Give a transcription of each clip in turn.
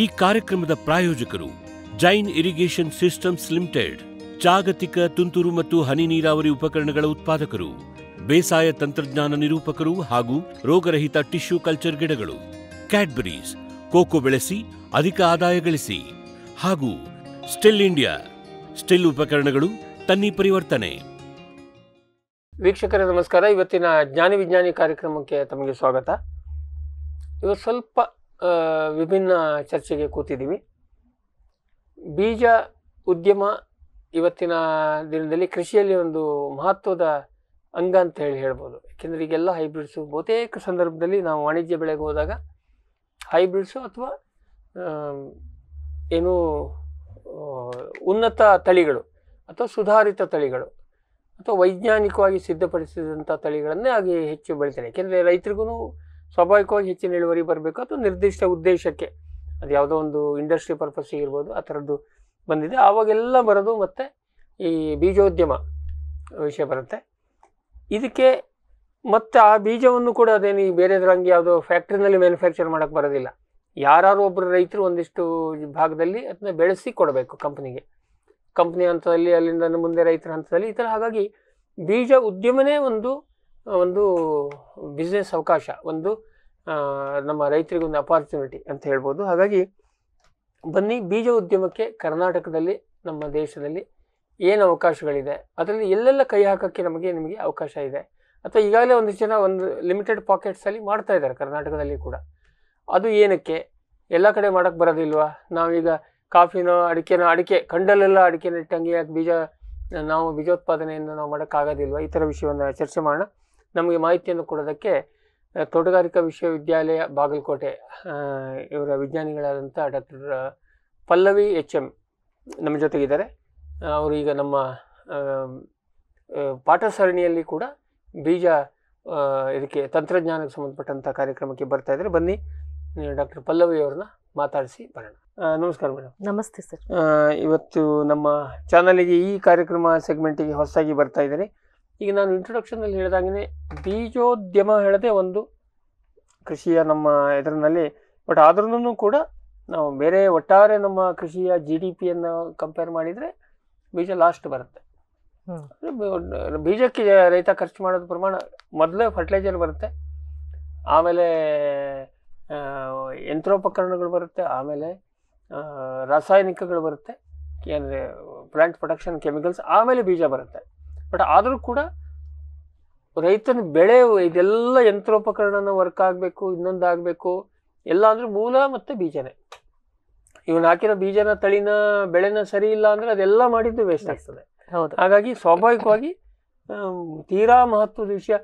ಈ ಕಾರ್ಯಕ್ರಮದ ಪ್ರಾಯೋಜಕರು ಜೈನ್ ಇರಿಗೇಷನ್ ಸಿಸ್ಟಮ್ಸ್ ಲಿಮಿಟೆಡ್ ಜಾಗತಿಕ ತುಂತುರು ಮತ್ತು ಹನಿ ನೀರಾವರಿ ಉಪಕರಣಗಳ ಉತ್ಪಾದಕರು ಬೇಸಾಯ ತಂತ್ರಜ್ಞಾನ ನಿರೂಪಕರು ಹಾಗೂ ರೋಗರಹಿತ ಟಿಶ್ಯೂ ಕಲ್ಚರ್ ಗಿಡಗಳು ಕ್ಯಾಡ್ಬರೀಸ್ ಕೋಕೋ ಬೆಳೆಸಿ ಅಧಿಕ ಆದಾಯ ಗಳಿಸಿ ಹಾಗೂ ಸ್ಟಿಲ್ ಇಂಡಿಯಾ ಸ್ಟಿಲ್ ಉಪಕರಣಗಳು ತನ್ನಿ ಪರಿವರ್ತನೆ ವೀಕ್ಷಕರೇ ನಮಸ್ಕಾರ ಇವತ್ತಿನ ಜ್ಞಾನಿ ವಿಜ್ಞಾನಿ ಕಾರ್ಯಕ್ರಮಕ್ಕೆ ತಮಗೆ ಸ್ವಾಗತ ಇವತ್ತು ಸ್ವಲ್ಪ ವಿಭಿನ್ನ ಚರ್ಚೆಗೆ ಕೂತಿದ್ದೀವಿ ಬೀಜ ಉದ್ಯಮ ಇವತ್ತಿನ ದಿನದಲ್ಲಿ ಕೃಷಿಯಲ್ಲಿ ಒಂದು ಮಹತ್ವದ ಅಂಗ ಅಂತ ಹೇಳಿ ಹೇಳ್ಬೋದು ಯಾಕೆಂದರೆ ಈಗೆಲ್ಲ ಹೈಬ್ರಿಡ್ಸು ಬಹುತೇಕ ಸಂದರ್ಭದಲ್ಲಿ ನಾವು ವಾಣಿಜ್ಯ ಬೆಳೆಗೆ ಹೋದಾಗ ಹೈಬ್ರಿಡ್ಸು ಅಥವಾ ಏನು ಉನ್ನತ ತಳಿಗಳು ಅಥವಾ ಸುಧಾರಿತ ತಳಿಗಳು ಅಥವಾ ವೈಜ್ಞಾನಿಕವಾಗಿ ಸಿದ್ಧಪಡಿಸಿದಂಥ ತಳಿಗಳನ್ನೇ ಆಗಿ ಹೆಚ್ಚು ಬೆಳಿತಾರೆ ಏಕೆಂದರೆ ರೈತರಿಗೂ ಸ್ವಾಭಾವಿಕವಾಗಿ ಹೆಚ್ಚಿನ ಇಳುವರಿ ಬರಬೇಕು ಅಥವಾ ನಿರ್ದಿಷ್ಟ ಉದ್ದೇಶಕ್ಕೆ ಅದು ಯಾವುದೋ ಒಂದು ಇಂಡಸ್ಟ್ರಿ ಪರ್ಪಸ್ ಇರ್ಬೋದು ಆ ಥರದ್ದು ಬಂದಿದೆ ಆವಾಗೆಲ್ಲ ಬರೋದು ಮತ್ತು ಈ ಬೀಜೋದ್ಯಮ ವಿಷಯ ಬರುತ್ತೆ ಇದಕ್ಕೆ ಮತ್ತು ಆ ಬೀಜವನ್ನು ಕೂಡ ಅದೇನು ಈ ಬೇರೆದ್ರಂಗೆ ಯಾವುದೋ ಫ್ಯಾಕ್ಟ್ರಿನಲ್ಲಿ ಮ್ಯಾನುಫ್ಯಾಕ್ಚರ್ ಮಾಡೋಕ್ಕೆ ಬರೋದಿಲ್ಲ ಯಾರು ಒಬ್ಬರು ರೈತರು ಒಂದಿಷ್ಟು ಭಾಗದಲ್ಲಿ ಅದನ್ನ ಬೆಳೆಸಿ ಕೊಡಬೇಕು ಕಂಪ್ನಿಗೆ ಕಂಪ್ನಿ ಹಂತದಲ್ಲಿ ಅಲ್ಲಿಂದ ಮುಂದೆ ರೈತರ ಹಂತದಲ್ಲಿ ಈ ಥರ ಹಾಗಾಗಿ ಬೀಜ ಉದ್ಯಮನೇ ಒಂದು ಒಂದು ಬಿಸ್ನೆಸ್ ಅವಕಾಶ ಒಂದು ನಮ್ಮ ರೈತರಿಗೆ ಒಂದು ಅಪಾರ್ಚುನಿಟಿ ಅಂತ ಹೇಳ್ಬೋದು ಹಾಗಾಗಿ ಬನ್ನಿ ಬೀಜ ಉದ್ಯಮಕ್ಕೆ ಕರ್ನಾಟಕದಲ್ಲಿ ನಮ್ಮ ದೇಶದಲ್ಲಿ ಏನು ಅವಕಾಶಗಳಿದೆ ಅದರಲ್ಲಿ ಎಲ್ಲೆಲ್ಲ ಕೈ ಹಾಕೋಕ್ಕೆ ನಮಗೆ ನಿಮಗೆ ಅವಕಾಶ ಇದೆ ಅಥವಾ ಈಗಾಗಲೇ ಒಂದಿಷ್ಟು ಜನ ಒಂದು ಲಿಮಿಟೆಡ್ ಪಾಕೆಟ್ಸಲ್ಲಿ ಮಾಡ್ತಾ ಇದ್ದಾರೆ ಕರ್ನಾಟಕದಲ್ಲಿ ಕೂಡ ಅದು ಏನಕ್ಕೆ ಎಲ್ಲ ಕಡೆ ಮಾಡೋಕ್ಕೆ ಬರೋದಿಲ್ವಾ ನಾವೀಗ ಕಾಫಿನೋ ಅಡಿಕೆನೋ ಅಡಿಕೆ ಕಂಡಲ್ಲೆಲ್ಲ ಅಡಿಕೆನ ಇಟ್ಟಂಗೆ ಯಾಕೆ ಬೀಜ ನಾವು ಬೀಜೋತ್ಪಾದನೆಯನ್ನು ನಾವು ಮಾಡೋಕ್ಕಾಗೋದಿಲ್ವ ಈ ಥರ ವಿಷಯವನ್ನು ಚರ್ಚೆ ಮಾಡೋಣ ನಮಗೆ ಮಾಹಿತಿಯನ್ನು ಕೊಡೋದಕ್ಕೆ ತೋಟಗಾರಿಕಾ ವಿಶ್ವವಿದ್ಯಾಲಯ ಬಾಗಲಕೋಟೆ ಇವರ ವಿಜ್ಞಾನಿಗಳಾದಂಥ ಡಾಕ್ಟರ್ ಪಲ್ಲವಿ ಎಚ್ ಎಂ ನಮ್ಮ ಜೊತೆಗಿದ್ದಾರೆ ಅವರು ಈಗ ನಮ್ಮ ಪಾಠ ಸರಣಿಯಲ್ಲಿ ಕೂಡ ಬೀಜ ಇದಕ್ಕೆ ತಂತ್ರಜ್ಞಾನಕ್ಕೆ ಸಂಬಂಧಪಟ್ಟಂಥ ಕಾರ್ಯಕ್ರಮಕ್ಕೆ ಬರ್ತಾ ಇದ್ದಾರೆ ಬನ್ನಿ ಡಾಕ್ಟರ್ ಪಲ್ಲವಿ ಅವ್ರನ್ನ ಮಾತಾಡಿಸಿ ಬರೋಣ ನಮಸ್ಕಾರ ಮೇಡಮ್ ನಮಸ್ತೆ ಸರ್ ಇವತ್ತು ನಮ್ಮ ಚಾನಲಿಗೆ ಈ ಕಾರ್ಯಕ್ರಮ ಸೆಗ್ಮೆಂಟಿಗೆ ಹೊಸದಾಗಿ ಬರ್ತಾ ಇದ್ದಾರೆ ಈಗ ನಾನು ಇಂಟ್ರೊಡಕ್ಷನಲ್ಲಿ ಹೇಳಿದಾಗೇ ಬೀಜೋದ್ಯಮ ಹೇಳದೆ ಒಂದು ಕೃಷಿಯ ನಮ್ಮ ಇದರಲ್ಲಿ ಬಟ್ ಆದ್ರೂ ಕೂಡ ನಾವು ಬೇರೆ ಒಟ್ಟಾರೆ ನಮ್ಮ ಕೃಷಿಯ ಜಿ ಡಿ ಪಿಯನ್ನು ಕಂಪೇರ್ ಮಾಡಿದರೆ ಬೀಜ ಲಾಸ್ಟ್ ಬರುತ್ತೆ ಬೀಜಕ್ಕೆ ರೈತ ಖರ್ಚು ಮಾಡೋದು ಪ್ರಮಾಣ ಮೊದಲೇ ಫರ್ಟಿಲೈಜರ್ ಬರುತ್ತೆ ಆಮೇಲೆ ಯಂತ್ರೋಪಕರಣಗಳು ಬರುತ್ತೆ ಆಮೇಲೆ ರಾಸಾಯನಿಕಗಳು ಬರುತ್ತೆ ಅಂದರೆ ಪ್ಲ್ಯಾಂಟ್ ಪ್ರೊಡಕ್ಷನ್ ಕೆಮಿಕಲ್ಸ್ ಆಮೇಲೆ ಬೀಜ ಬರುತ್ತೆ ಬಟ್ ಆದರೂ ಕೂಡ ರೈತನ ಬೆಳೆ ಇದೆಲ್ಲ ಯಂತ್ರೋಪಕರಣನ ವರ್ಕ್ ಆಗಬೇಕು ಇನ್ನೊಂದು ಆಗಬೇಕು ಎಲ್ಲ ಅಂದ್ರೆ ಮೂಲ ಮತ್ತು ಬೀಜನೇ ಇವನು ಹಾಕಿರೋ ಬೀಜನ ತಳಿನ ಬೆಳೆನ ಸರಿ ಇಲ್ಲ ಅಂದರೆ ಅದೆಲ್ಲ ಮಾಡಿದ್ದು ವೇಸ್ಟ್ ಆಗ್ತದೆ ಹೌದು ಹಾಗಾಗಿ ಸ್ವಾಭಾವಿಕವಾಗಿ ತೀರಾ ಮಹತ್ವದ ವಿಷಯ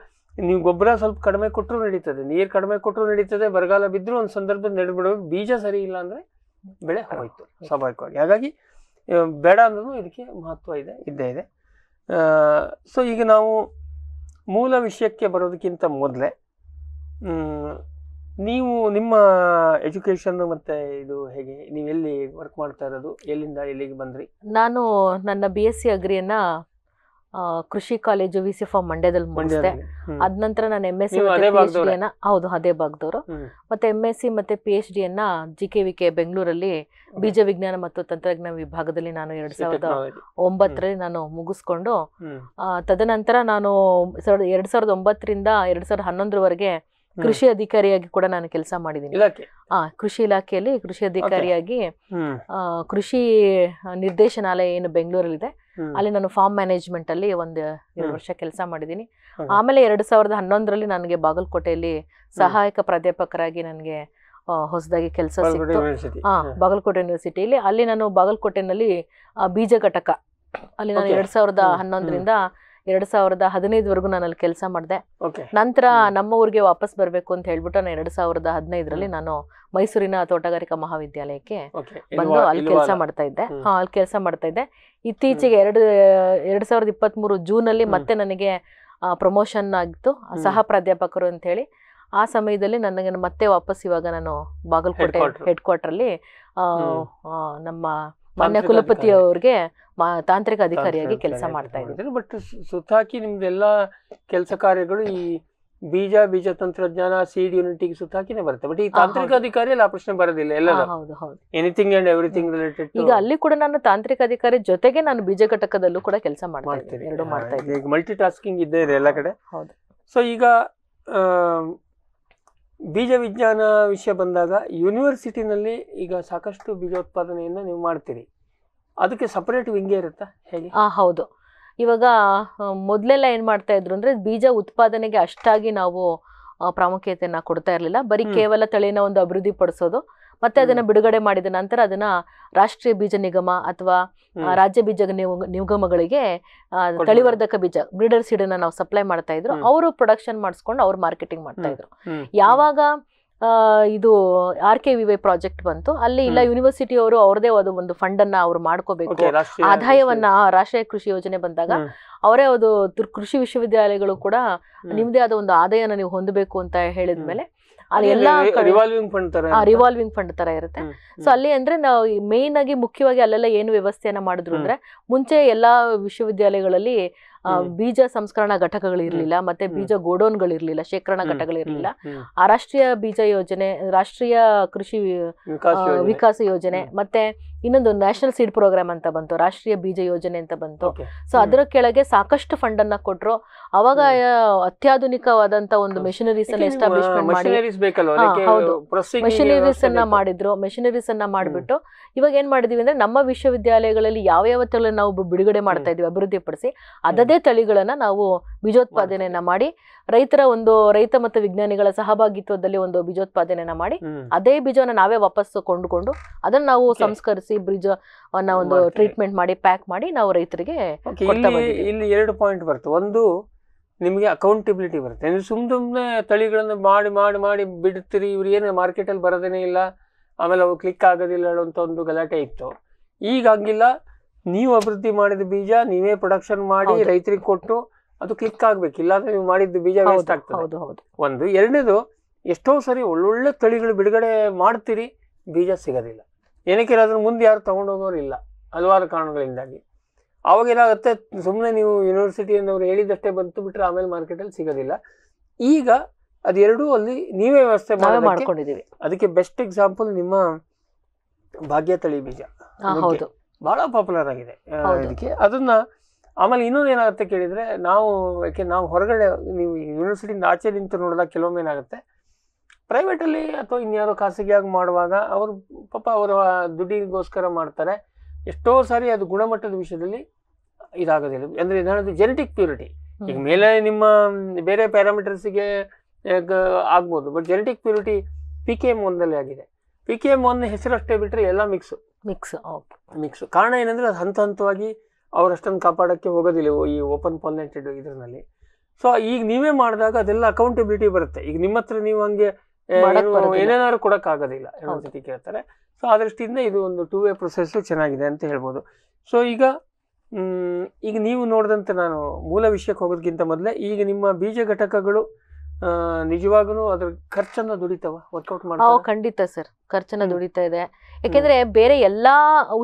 ನೀವು ಗೊಬ್ಬರ ಸ್ವಲ್ಪ ಕಡಿಮೆ ಕೊಟ್ಟರು ನಡೀತದೆ ನೀರು ಕಡಿಮೆ ಕೊಟ್ಟರು ನಡೀತದೆ ಬರಗಾಲ ಬಿದ್ದರೂ ಒಂದು ಸಂದರ್ಭದಲ್ಲಿ ನಡೆಬಿಡೋದು ಬೀಜ ಸರಿ ಇಲ್ಲ ಅಂದರೆ ಬೆಳೆ ಹೋಯ್ತು ಸ್ವಾಭಾವಿಕವಾಗಿ ಹಾಗಾಗಿ ಬೇಡ ಅಂದ್ರೂ ಇದಕ್ಕೆ ಮಹತ್ವ ಇದೆ ಇದ್ದೇ ಇದೆ ಸೊ ಈಗ ನಾವು ಮೂಲ ವಿಷಯಕ್ಕೆ ಬರೋದಕ್ಕಿಂತ ಮೊದಲೇ ನೀವು ನಿಮ್ಮ ಎಜುಕೇಶನ್ ಮತ್ತೆ ಇದು ಹೇಗೆ ನೀವು ಎಲ್ಲಿ ವರ್ಕ್ ಮಾಡ್ತಾ ಇರೋದು ಎಲ್ಲಿಂದ ಎಲ್ಲಿಗೆ ಬಂದ್ರಿ ನಾನು ನನ್ನ ಬಿ ಎಸ್ ಸಿ ಅಗ್ರಿಯನ್ನು ಕೃಷಿ ಕಾಲೇಜು ವಿ ಸಿ ಫಾರ್ಮ್ ಮಂಡ್ಯದಲ್ಲಿ ಮುಗಿಸಿದೆ ಅದ ನಂತರ ನಾನು ಎಮ್ ಎಸ್ ಸಿ ಹೌದು ಅದೇ ಭಾಗದವರು ಮತ್ತೆ ಎಮ್ ಎಸ್ ಸಿ ಮತ್ತೆ ಪಿ ಎಚ್ ಡಿ ಅನ್ನ ಜಿ ಕೆ ವಿ ಕೆ ಬೆಂಗಳೂರಲ್ಲಿ ಬೀಜ ವಿಜ್ಞಾನ ಮತ್ತು ತಂತ್ರಜ್ಞಾನ ವಿಭಾಗದಲ್ಲಿ ನಾನು ಎರಡ್ ಸಾವಿರದ ಒಂಬತ್ತರಲ್ಲಿ ನಾನು ಮುಗಿಸ್ಕೊಂಡು ತದನಂತರ ನಾನು ಎರಡ್ ಸಾವಿರದ ಒಂಬತ್ತರಿಂದ ಎರಡ್ ಸಾವಿರದ ಹನ್ನೊಂದರವರೆಗೆ ಕೃಷಿ ಅಧಿಕಾರಿಯಾಗಿ ಕೂಡ ನಾನು ಕೆಲಸ ಮಾಡಿದ್ದೀನಿ ಆ ಕೃಷಿ ಇಲಾಖೆಯಲ್ಲಿ ಕೃಷಿ ಅಧಿಕಾರಿಯಾಗಿ ಕೃಷಿ ನಿರ್ದೇಶನಾಲಯ ಏನು ಬೆಂಗಳೂರಲ್ಲಿ ಇದೆ ಅಲ್ಲಿ ನಾನು ಫಾರ್ಮ್ ಮ್ಯಾನೇಜ್ಮೆಂಟ್ ಅಲ್ಲಿ ಒಂದು ಎರಡು ವರ್ಷ ಕೆಲಸ ಮಾಡಿದ್ದೀನಿ ಆಮೇಲೆ ಎರಡ್ ಸಾವಿರದ ಹನ್ನೊಂದರಲ್ಲಿ ನನಗೆ ಬಾಗಲಕೋಟೆಯಲ್ಲಿ ಸಹಾಯಕ ಪ್ರಾಧ್ಯಾಪಕರಾಗಿ ನನಗೆ ಹೊಸದಾಗಿ ಕೆಲಸ ಸಿಕ್ತು ಹಾ ಬಾಗಲಕೋಟೆ ಯೂನಿವರ್ಸಿಟಿಯಲ್ಲಿ ಅಲ್ಲಿ ನಾನು ಬಾಗಲಕೋಟೆನಲ್ಲಿ ಬೀಜ ಘಟಕ ಅಲ್ಲಿ ನಾನು ಎರಡ್ ಸಾವಿರದ ಹನ್ನೊಂದರಿಂದ ಎರಡು ಸಾವಿರದ ಹದಿನೈದವರೆಗೂ ನಾನು ಅಲ್ಲಿ ಕೆಲಸ ಮಾಡಿದೆ ನಂತರ ನಮ್ಮ ಊರಿಗೆ ವಾಪಸ್ ಬರಬೇಕು ಅಂತ ಹೇಳ್ಬಿಟ್ಟು ನಾನು ಎರಡು ಸಾವಿರದ ಹದಿನೈದರಲ್ಲಿ ನಾನು ಮೈಸೂರಿನ ತೋಟಗಾರಿಕಾ ಮಹಾವಿದ್ಯಾಲಯಕ್ಕೆ ಬಂದು ಅಲ್ಲಿ ಕೆಲಸ ಮಾಡ್ತಾ ಇದ್ದೆ ಹಾ ಅಲ್ಲಿ ಕೆಲಸ ಮಾಡ್ತಾ ಇದ್ದೆ ಇತ್ತೀಚೆಗೆ ಎರಡು ಎರಡು ಸಾವಿರದ ಇಪ್ಪತ್ತ್ಮೂರು ಜೂನಲ್ಲಿ ಮತ್ತೆ ನನಗೆ ಪ್ರಮೋಷನ್ ಆಗಿತ್ತು ಸಹ ಪ್ರಾಧ್ಯಾಪಕರು ಅಂತ ಹೇಳಿ ಆ ಸಮಯದಲ್ಲಿ ನನಗೆ ಮತ್ತೆ ವಾಪಸ್ ಇವಾಗ ನಾನು ಬಾಗಲಕೋಟೆ ಹೆಡ್ ಕ್ವಾರ್ಟರ್ ಅಲ್ಲಿ ನಮ್ಮ ಮಾನ್ಯ ಕುಲಪತಿ ಅವ್ರಿಗೆ ತಾಂತ್ರಿಕ ಅಧಿಕಾರಿಯಾಗಿ ಕೆಲಸ ಮಾಡ್ತಾ ಇದ್ದಾರೆ ಬಟ್ ಸುತ್ತಾಕಿ ನಿಮ್ದೆಲ್ಲ ಕೆಲಸ ಕಾರ್ಯಗಳು ಈ ಬೀಜ ಬೀಜ ತಂತ್ರಜ್ಞಾನ ಸೀಡ್ ಯೂನಿಟಿಗೆ ಸುತ್ತಾಕಿನೇ ಬರುತ್ತೆ ಬಟ್ ಈ ತಾಂತ್ರಿಕ ಅಧಿಕಾರಿ ಆ ಪ್ರಶ್ನೆ ಬರೋದಿಲ್ಲ ಎಲ್ಲ ಎನಿಥಿಂಗ್ ಅಂಡ್ ಎವ್ರಿಥಿಂಗ್ ರಿಲೇಟೆಡ್ ಈಗ ಅಲ್ಲಿ ಕೂಡ ನಾನು ತಾಂತ್ರಿಕ ಅಧಿಕಾರಿ ಜೊತೆಗೆ ನಾನು ಬೀಜ ಘಟಕದಲ್ಲೂ ಕೂಡ ಕೆಲಸ ಮಾಡ್ತಾ ಇದ್ದೀನಿ ಎರಡು ಮಾಡ್ತಾ ಇದ್ದೀನಿ ಈಗ ಮಲ್ಟಿ ಟಾಸ್ಕಿಂಗ್ ಇದ್ದೇ ಇದೆ ಎಲ್ಲ ಕಡೆ ಹೌದು ಸೊ ಈಗ ಬೀಜ ವಿಜ್ಞಾನ ವಿಷಯ ಬಂದಾಗ ಯೂನಿವರ್ಸಿಟಿನಲ್ಲಿ ಈಗ ಸಾಕಷ್ಟು ಬೀಜ ಉತ್ಪಾದನೆಯನ್ನು ನೀವು ಮಾಡ್ತೀರಿ ಅದಕ್ಕೆ ಸಪರೇಟ್ ವಿಂಗೇ ಇರುತ್ತಾ ಹೇಗೆ ಹಾಂ ಹೌದು ಇವಾಗ ಮೊದಲೆಲ್ಲ ಏನು ಮಾಡ್ತಾ ಇದ್ರು ಅಂದರೆ ಬೀಜ ಉತ್ಪಾದನೆಗೆ ಅಷ್ಟಾಗಿ ನಾವು ಪ್ರಾಮುಖ್ಯತೆಯನ್ನು ಕೊಡ್ತಾ ಇರಲಿಲ್ಲ ಬರೀ ಕೇವಲ ತಳಿನ ಒಂದು ಅಭಿವೃದ್ಧಿ ಪಡಿಸೋದು ಮತ್ತೆ ಅದನ್ನ ಬಿಡುಗಡೆ ಮಾಡಿದ ನಂತರ ಅದನ್ನ ರಾಷ್ಟ್ರೀಯ ಬೀಜ ನಿಗಮ ಅಥವಾ ರಾಜ್ಯ ಬೀಜ ನಿಗಮಗಳಿಗೆ ತಳಿವರ್ಧಕ ಬೀಜ ಬ್ರೀಡರ್ ಸೀಡ್ ಅನ್ನ ನಾವು ಸಪ್ಲೈ ಮಾಡ್ತಾ ಇದ್ರು ಅವರು ಪ್ರೊಡಕ್ಷನ್ ಮಾಡಿಸ್ಕೊಂಡು ಅವ್ರು ಮಾರ್ಕೆಟಿಂಗ್ ಮಾಡ್ತಾ ಇದ್ರು ಯಾವಾಗ ಇದು ಆರ್ ಕೆ ವಿವೈ ಪ್ರಾಜೆಕ್ಟ್ ಬಂತು ಅಲ್ಲಿ ಇಲ್ಲ ಯೂನಿವರ್ಸಿಟಿ ಅವರು ಅವ್ರದೇ ಅದು ಒಂದು ಫಂಡ್ ಅನ್ನ ಅವರು ಮಾಡ್ಕೋಬೇಕು ಆದಾಯವನ್ನ ರಾಷ್ಟ್ರೀಯ ಕೃಷಿ ಯೋಜನೆ ಬಂದಾಗ ಅವರೇ ಅದು ಕೃಷಿ ವಿಶ್ವವಿದ್ಯಾಲಯಗಳು ಕೂಡ ನಿಮ್ದೇ ಆದ ಒಂದು ಆದಾಯನ ನೀವು ಹೊಂದಬೇಕು ಅಂತ ಹೇಳಿದ್ಮೇಲೆ ರಿವಾಲ್ವಿಂಗ್ ಫಂಡ್ ತರ ರಿವಾಲ್ವಿಂಗ್ ಫಂಡ್ ತರ ಇರುತ್ತೆ ಸೊ ಅಲ್ಲಿ ಅಂದ್ರೆ ನಾವು ಮೇನ್ ಆಗಿ ಮುಖ್ಯವಾಗಿ ಅಲ್ಲೆಲ್ಲ ಏನು ವ್ಯವಸ್ಥೆಯನ್ನ ಮಾಡಿದ್ರು ಅಂದ್ರೆ ಮುಂಚೆ ಎಲ್ಲಾ ವಿಶ್ವವಿದ್ಯಾಲಯಗಳಲ್ಲಿ ಬೀಜ ಸಂಸ್ಕರಣಾ ಇರಲಿಲ್ಲ ಮತ್ತೆ ಬೀಜ ಇರಲಿಲ್ಲ ಶೇಖರಣಾ ಇರಲಿಲ್ಲ ಆ ರಾಷ್ಟ್ರೀಯ ಬೀಜ ಯೋಜನೆ ರಾಷ್ಟ್ರೀಯ ಕೃಷಿ ವಿಕಾಸ ಯೋಜನೆ ಮತ್ತೆ ಇನ್ನೊಂದು ನ್ಯಾಷನಲ್ ಸೀಡ್ ಪ್ರೋಗ್ರಾಮ್ ಅಂತ ಬಂತು ರಾಷ್ಟ್ರೀಯ ಬೀಜ ಯೋಜನೆ ಅಂತ ಬಂತು ಸೊ ಅದರ ಕೆಳಗೆ ಸಾಕಷ್ಟು ಫಂಡ್ ಅನ್ನ ಕೊಟ್ಟರು ಅವಾಗ ಅತ್ಯಾಧುನಿಕವಾದಂತ ಒಂದು ಮೆಷಿನರೀಸ್ ಅನ್ನ ಎಸ್ಟಾಬ್ಲಿಷ್ಮೆಂಟ್ ಮಾಡಿ ಮೆಷಿನರೀಸ್ ಅನ್ನ ಮಾಡಿದ್ರು ಮೆಷಿನರೀಸ್ ಅನ್ನ ಮಾಡಿಬಿಟ್ಟು ಇವಾಗ ಏನ್ ಮಾಡಿದೀವಿ ಅಂದ್ರೆ ನಮ್ಮ ವಿಶ್ವವಿದ್ಯಾಲಯಗಳಲ್ಲಿ ಯಾವ ಯಾವ ನಾವು ಬಿಡುಗಡೆ ಮಾಡ್ತಾ ಇದೀವಿ ಅಭಿವೃದ್ಧಿಪಡಿಸಿ ಅದೇ ತಳಿಗಳನ್ನ ನಾವು ಬೀಜೋತ್ಪಾದನೆಯನ್ನ ಮಾಡಿ ರೈತರ ಒಂದು ರೈತ ಮತ್ತು ವಿಜ್ಞಾನಿಗಳ ಸಹಭಾಗಿತ್ವದಲ್ಲಿ ಒಂದು ಬೀಜೋತ್ಪಾದನೆಯನ್ನ ಮಾಡಿ ಅದೇ ಬೀಜವನ್ನ ನಾವೇ ವಾಪಸ್ ಕೊಂಡುಕೊಂಡು ಅದನ್ನ ನಾವು ಸಂಸ್ಕರಿಸಿ ಬೀಜ ಒಂದು ಟ್ರೀಟ್ಮೆಂಟ್ ಮಾಡಿ ಪ್ಯಾಕ್ ಮಾಡಿ ನಾವು ರೈತರಿಗೆ ಇಲ್ಲಿ ಎರಡು ಪಾಯಿಂಟ್ ಬರುತ್ತೆ ಒಂದು ನಿಮಗೆ ಅಕೌಂಟಿಬಿಲಿಟಿ ಬರುತ್ತೆ ಸುಮ್ ಸುಮ್ಮನೆ ತಳಿಗಳನ್ನು ಮಾಡಿ ಮಾಡಿ ಮಾಡಿ ಬಿಡ್ತೀರಿ ಇವ್ರು ಏನು ಮಾರ್ಕೆಟಲ್ಲಿ ಬರೋದೇನೇ ಇಲ್ಲ ಆಮೇಲೆ ಅವು ಕ್ಲಿಕ್ ಆಗೋದಿಲ್ಲ ಅಂತ ಒಂದು ಗಲಾಟೆ ಇತ್ತು ಈಗ ಹಂಗಿಲ್ಲ ನೀವು ಅಭಿವೃದ್ಧಿ ಮಾಡಿದ ಬೀಜ ನೀವೇ ಪ್ರೊಡಕ್ಷನ್ ಮಾಡಿ ರೈತರಿಗೆ ಕೊಟ್ಟು ಅದು ಕ್ಲಿಕ್ ಆಗ್ಬೇಕು ಇಲ್ಲಾಂದ್ರೆ ನೀವು ಮಾಡಿದ್ದು ಬೀಜ ವೇಸ್ಟ್ ಆಗ್ತದೆ ಒಂದು ಎರಡನೇದು ಎಷ್ಟೋ ಸರಿ ಒಳ್ಳೊಳ್ಳೆ ತಳಿಗಳು ಬಿಡುಗಡೆ ಮಾಡ್ತೀರಿ ಬೀಜ ಸಿಗೋದಿಲ್ಲ ಏನಕ್ಕೆ ಅದನ್ನು ಮುಂದೆ ಯಾರು ತೊಗೊಂಡೋಗೋರು ಇಲ್ಲ ಹಲವಾರು ಕಾರಣಗಳಿಂದಾಗಿ ಅವಾಗ ಏನಾಗುತ್ತೆ ಸುಮ್ಮನೆ ನೀವು ಯೂನಿವರ್ಸಿಟಿಯಿಂದವ್ರು ಹೇಳಿದಷ್ಟೇ ಬಂತು ಬಿಟ್ಟರೆ ಆಮೇಲೆ ಮಾರ್ಕೆಟಲ್ಲಿ ಸಿಗೋದಿಲ್ಲ ಈಗ ಅದೆರಡೂ ಅಲ್ಲಿ ನೀವೇ ವ್ಯವಸ್ಥೆ ಮಾಡ್ಕೊಂಡಿದ್ದೀವಿ ಅದಕ್ಕೆ ಬೆಸ್ಟ್ ಎಕ್ಸಾಂಪಲ್ ನಿಮ್ಮ ಭಾಗ್ಯ ತಳಿ ಬೀಜ ಹೌದು ಭಾಳ ಪಾಪ್ಯುಲರ್ ಆಗಿದೆ ಅದಕ್ಕೆ ಅದನ್ನ ಆಮೇಲೆ ಇನ್ನೊಂದು ಏನಾಗುತ್ತೆ ಕೇಳಿದ್ರೆ ನಾವು ಯಾಕೆ ನಾವು ಹೊರಗಡೆ ನೀವು ಯೂನಿವರ್ಸಿಟಿಯಿಂದ ಆಚೆ ನಿಂತು ನೋಡಿದಾಗ ಕೆಲವೊಮ್ಮೆ ಏನಾಗುತ್ತೆ ಪ್ರೈವೇಟಲ್ಲಿ ಅಥವಾ ಇನ್ಯಾರೋ ಖಾಸಗಿಯಾಗಿ ಮಾಡುವಾಗ ಅವರು ಪಾಪ ಅವರ ದುಡ್ಡಿಗೋಸ್ಕರ ಮಾಡ್ತಾರೆ ಎಷ್ಟೋ ಸಾರಿ ಅದು ಗುಣಮಟ್ಟದ ವಿಷಯದಲ್ಲಿ ಇದಾಗೋದಿಲ್ಲ ಅಂದರೆ ಇದು ಜೆನೆಟಿಕ್ ಪ್ಯೂರಿಟಿ ಈಗ ಮೇಲೆ ನಿಮ್ಮ ಬೇರೆ ಪ್ಯಾರಾಮೀಟರ್ಸಿಗೆ ಆಗ್ಬೋದು but genetic purity P K M ಒನ್ನಲ್ಲಿ ಆಗಿದೆ ಪಿ ಕೆ ಎಮ್ ಒನ್ ಹೆಸರಷ್ಟೇ ಬಿಟ್ಟರೆ ಎಲ್ಲ ಮಿಕ್ಸು ಮಿಕ್ಸ್ ಮಿಕ್ಸ್ ಕಾರಣ ಏನಂದ್ರೆ ಅದು ಹಂತ ಹಂತವಾಗಿ ಅವರಷ್ಟೊಂದು ಕಾಪಾಡೋಕ್ಕೆ ಹೋಗೋದಿಲ್ಲ ಈ ಓಪನ್ ಪಾಲಿನೇಟೆಡ್ ಇದರಲ್ಲಿ ಸೊ ಈಗ ನೀವೇ ಮಾಡಿದಾಗ ಅದೆಲ್ಲ ಅಕೌಂಟೆಬಿಲಿಟಿ ಬರುತ್ತೆ ಈಗ ನಿಮ್ಮ ಹತ್ರ ನೀವು ಹಂಗೆ ಏನೇನಾದ್ರು ಕೊಡೋಕ್ಕಾಗೋದಿಲ್ಲ ರೀತಿ ಕೇಳ್ತಾರೆ ಸೊ ಆ ದೃಷ್ಟಿಯಿಂದ ಇದು ಒಂದು ಟೂ ವೇ ಪ್ರೊಸೆಸ್ ಚೆನ್ನಾಗಿದೆ ಅಂತ ಹೇಳ್ಬೋದು ಸೊ ಈಗ ಈಗ ನೀವು ನೋಡಿದಂತೆ ನಾನು ಮೂಲ ವಿಷಯಕ್ಕೆ ಹೋಗೋದಕ್ಕಿಂತ ಮೊದಲೇ ಈಗ ನಿಮ್ಮ ಬೀಜ ಘಟಕಗಳು ನಿಜವಾಗೂ ಅದ್ರ ಖರ್ಚನ್ನು ದುಡಿತಾವ ವರ್ಕೌಟ್ ಮಾಡ್ತಾವ ಖಂಡಿತ ಸರ್ ಖರ್ಚನ್ನ ದುಡಿತಾ ಇದೆ ಯಾಕೆಂದ್ರೆ ಬೇರೆ ಎಲ್ಲಾ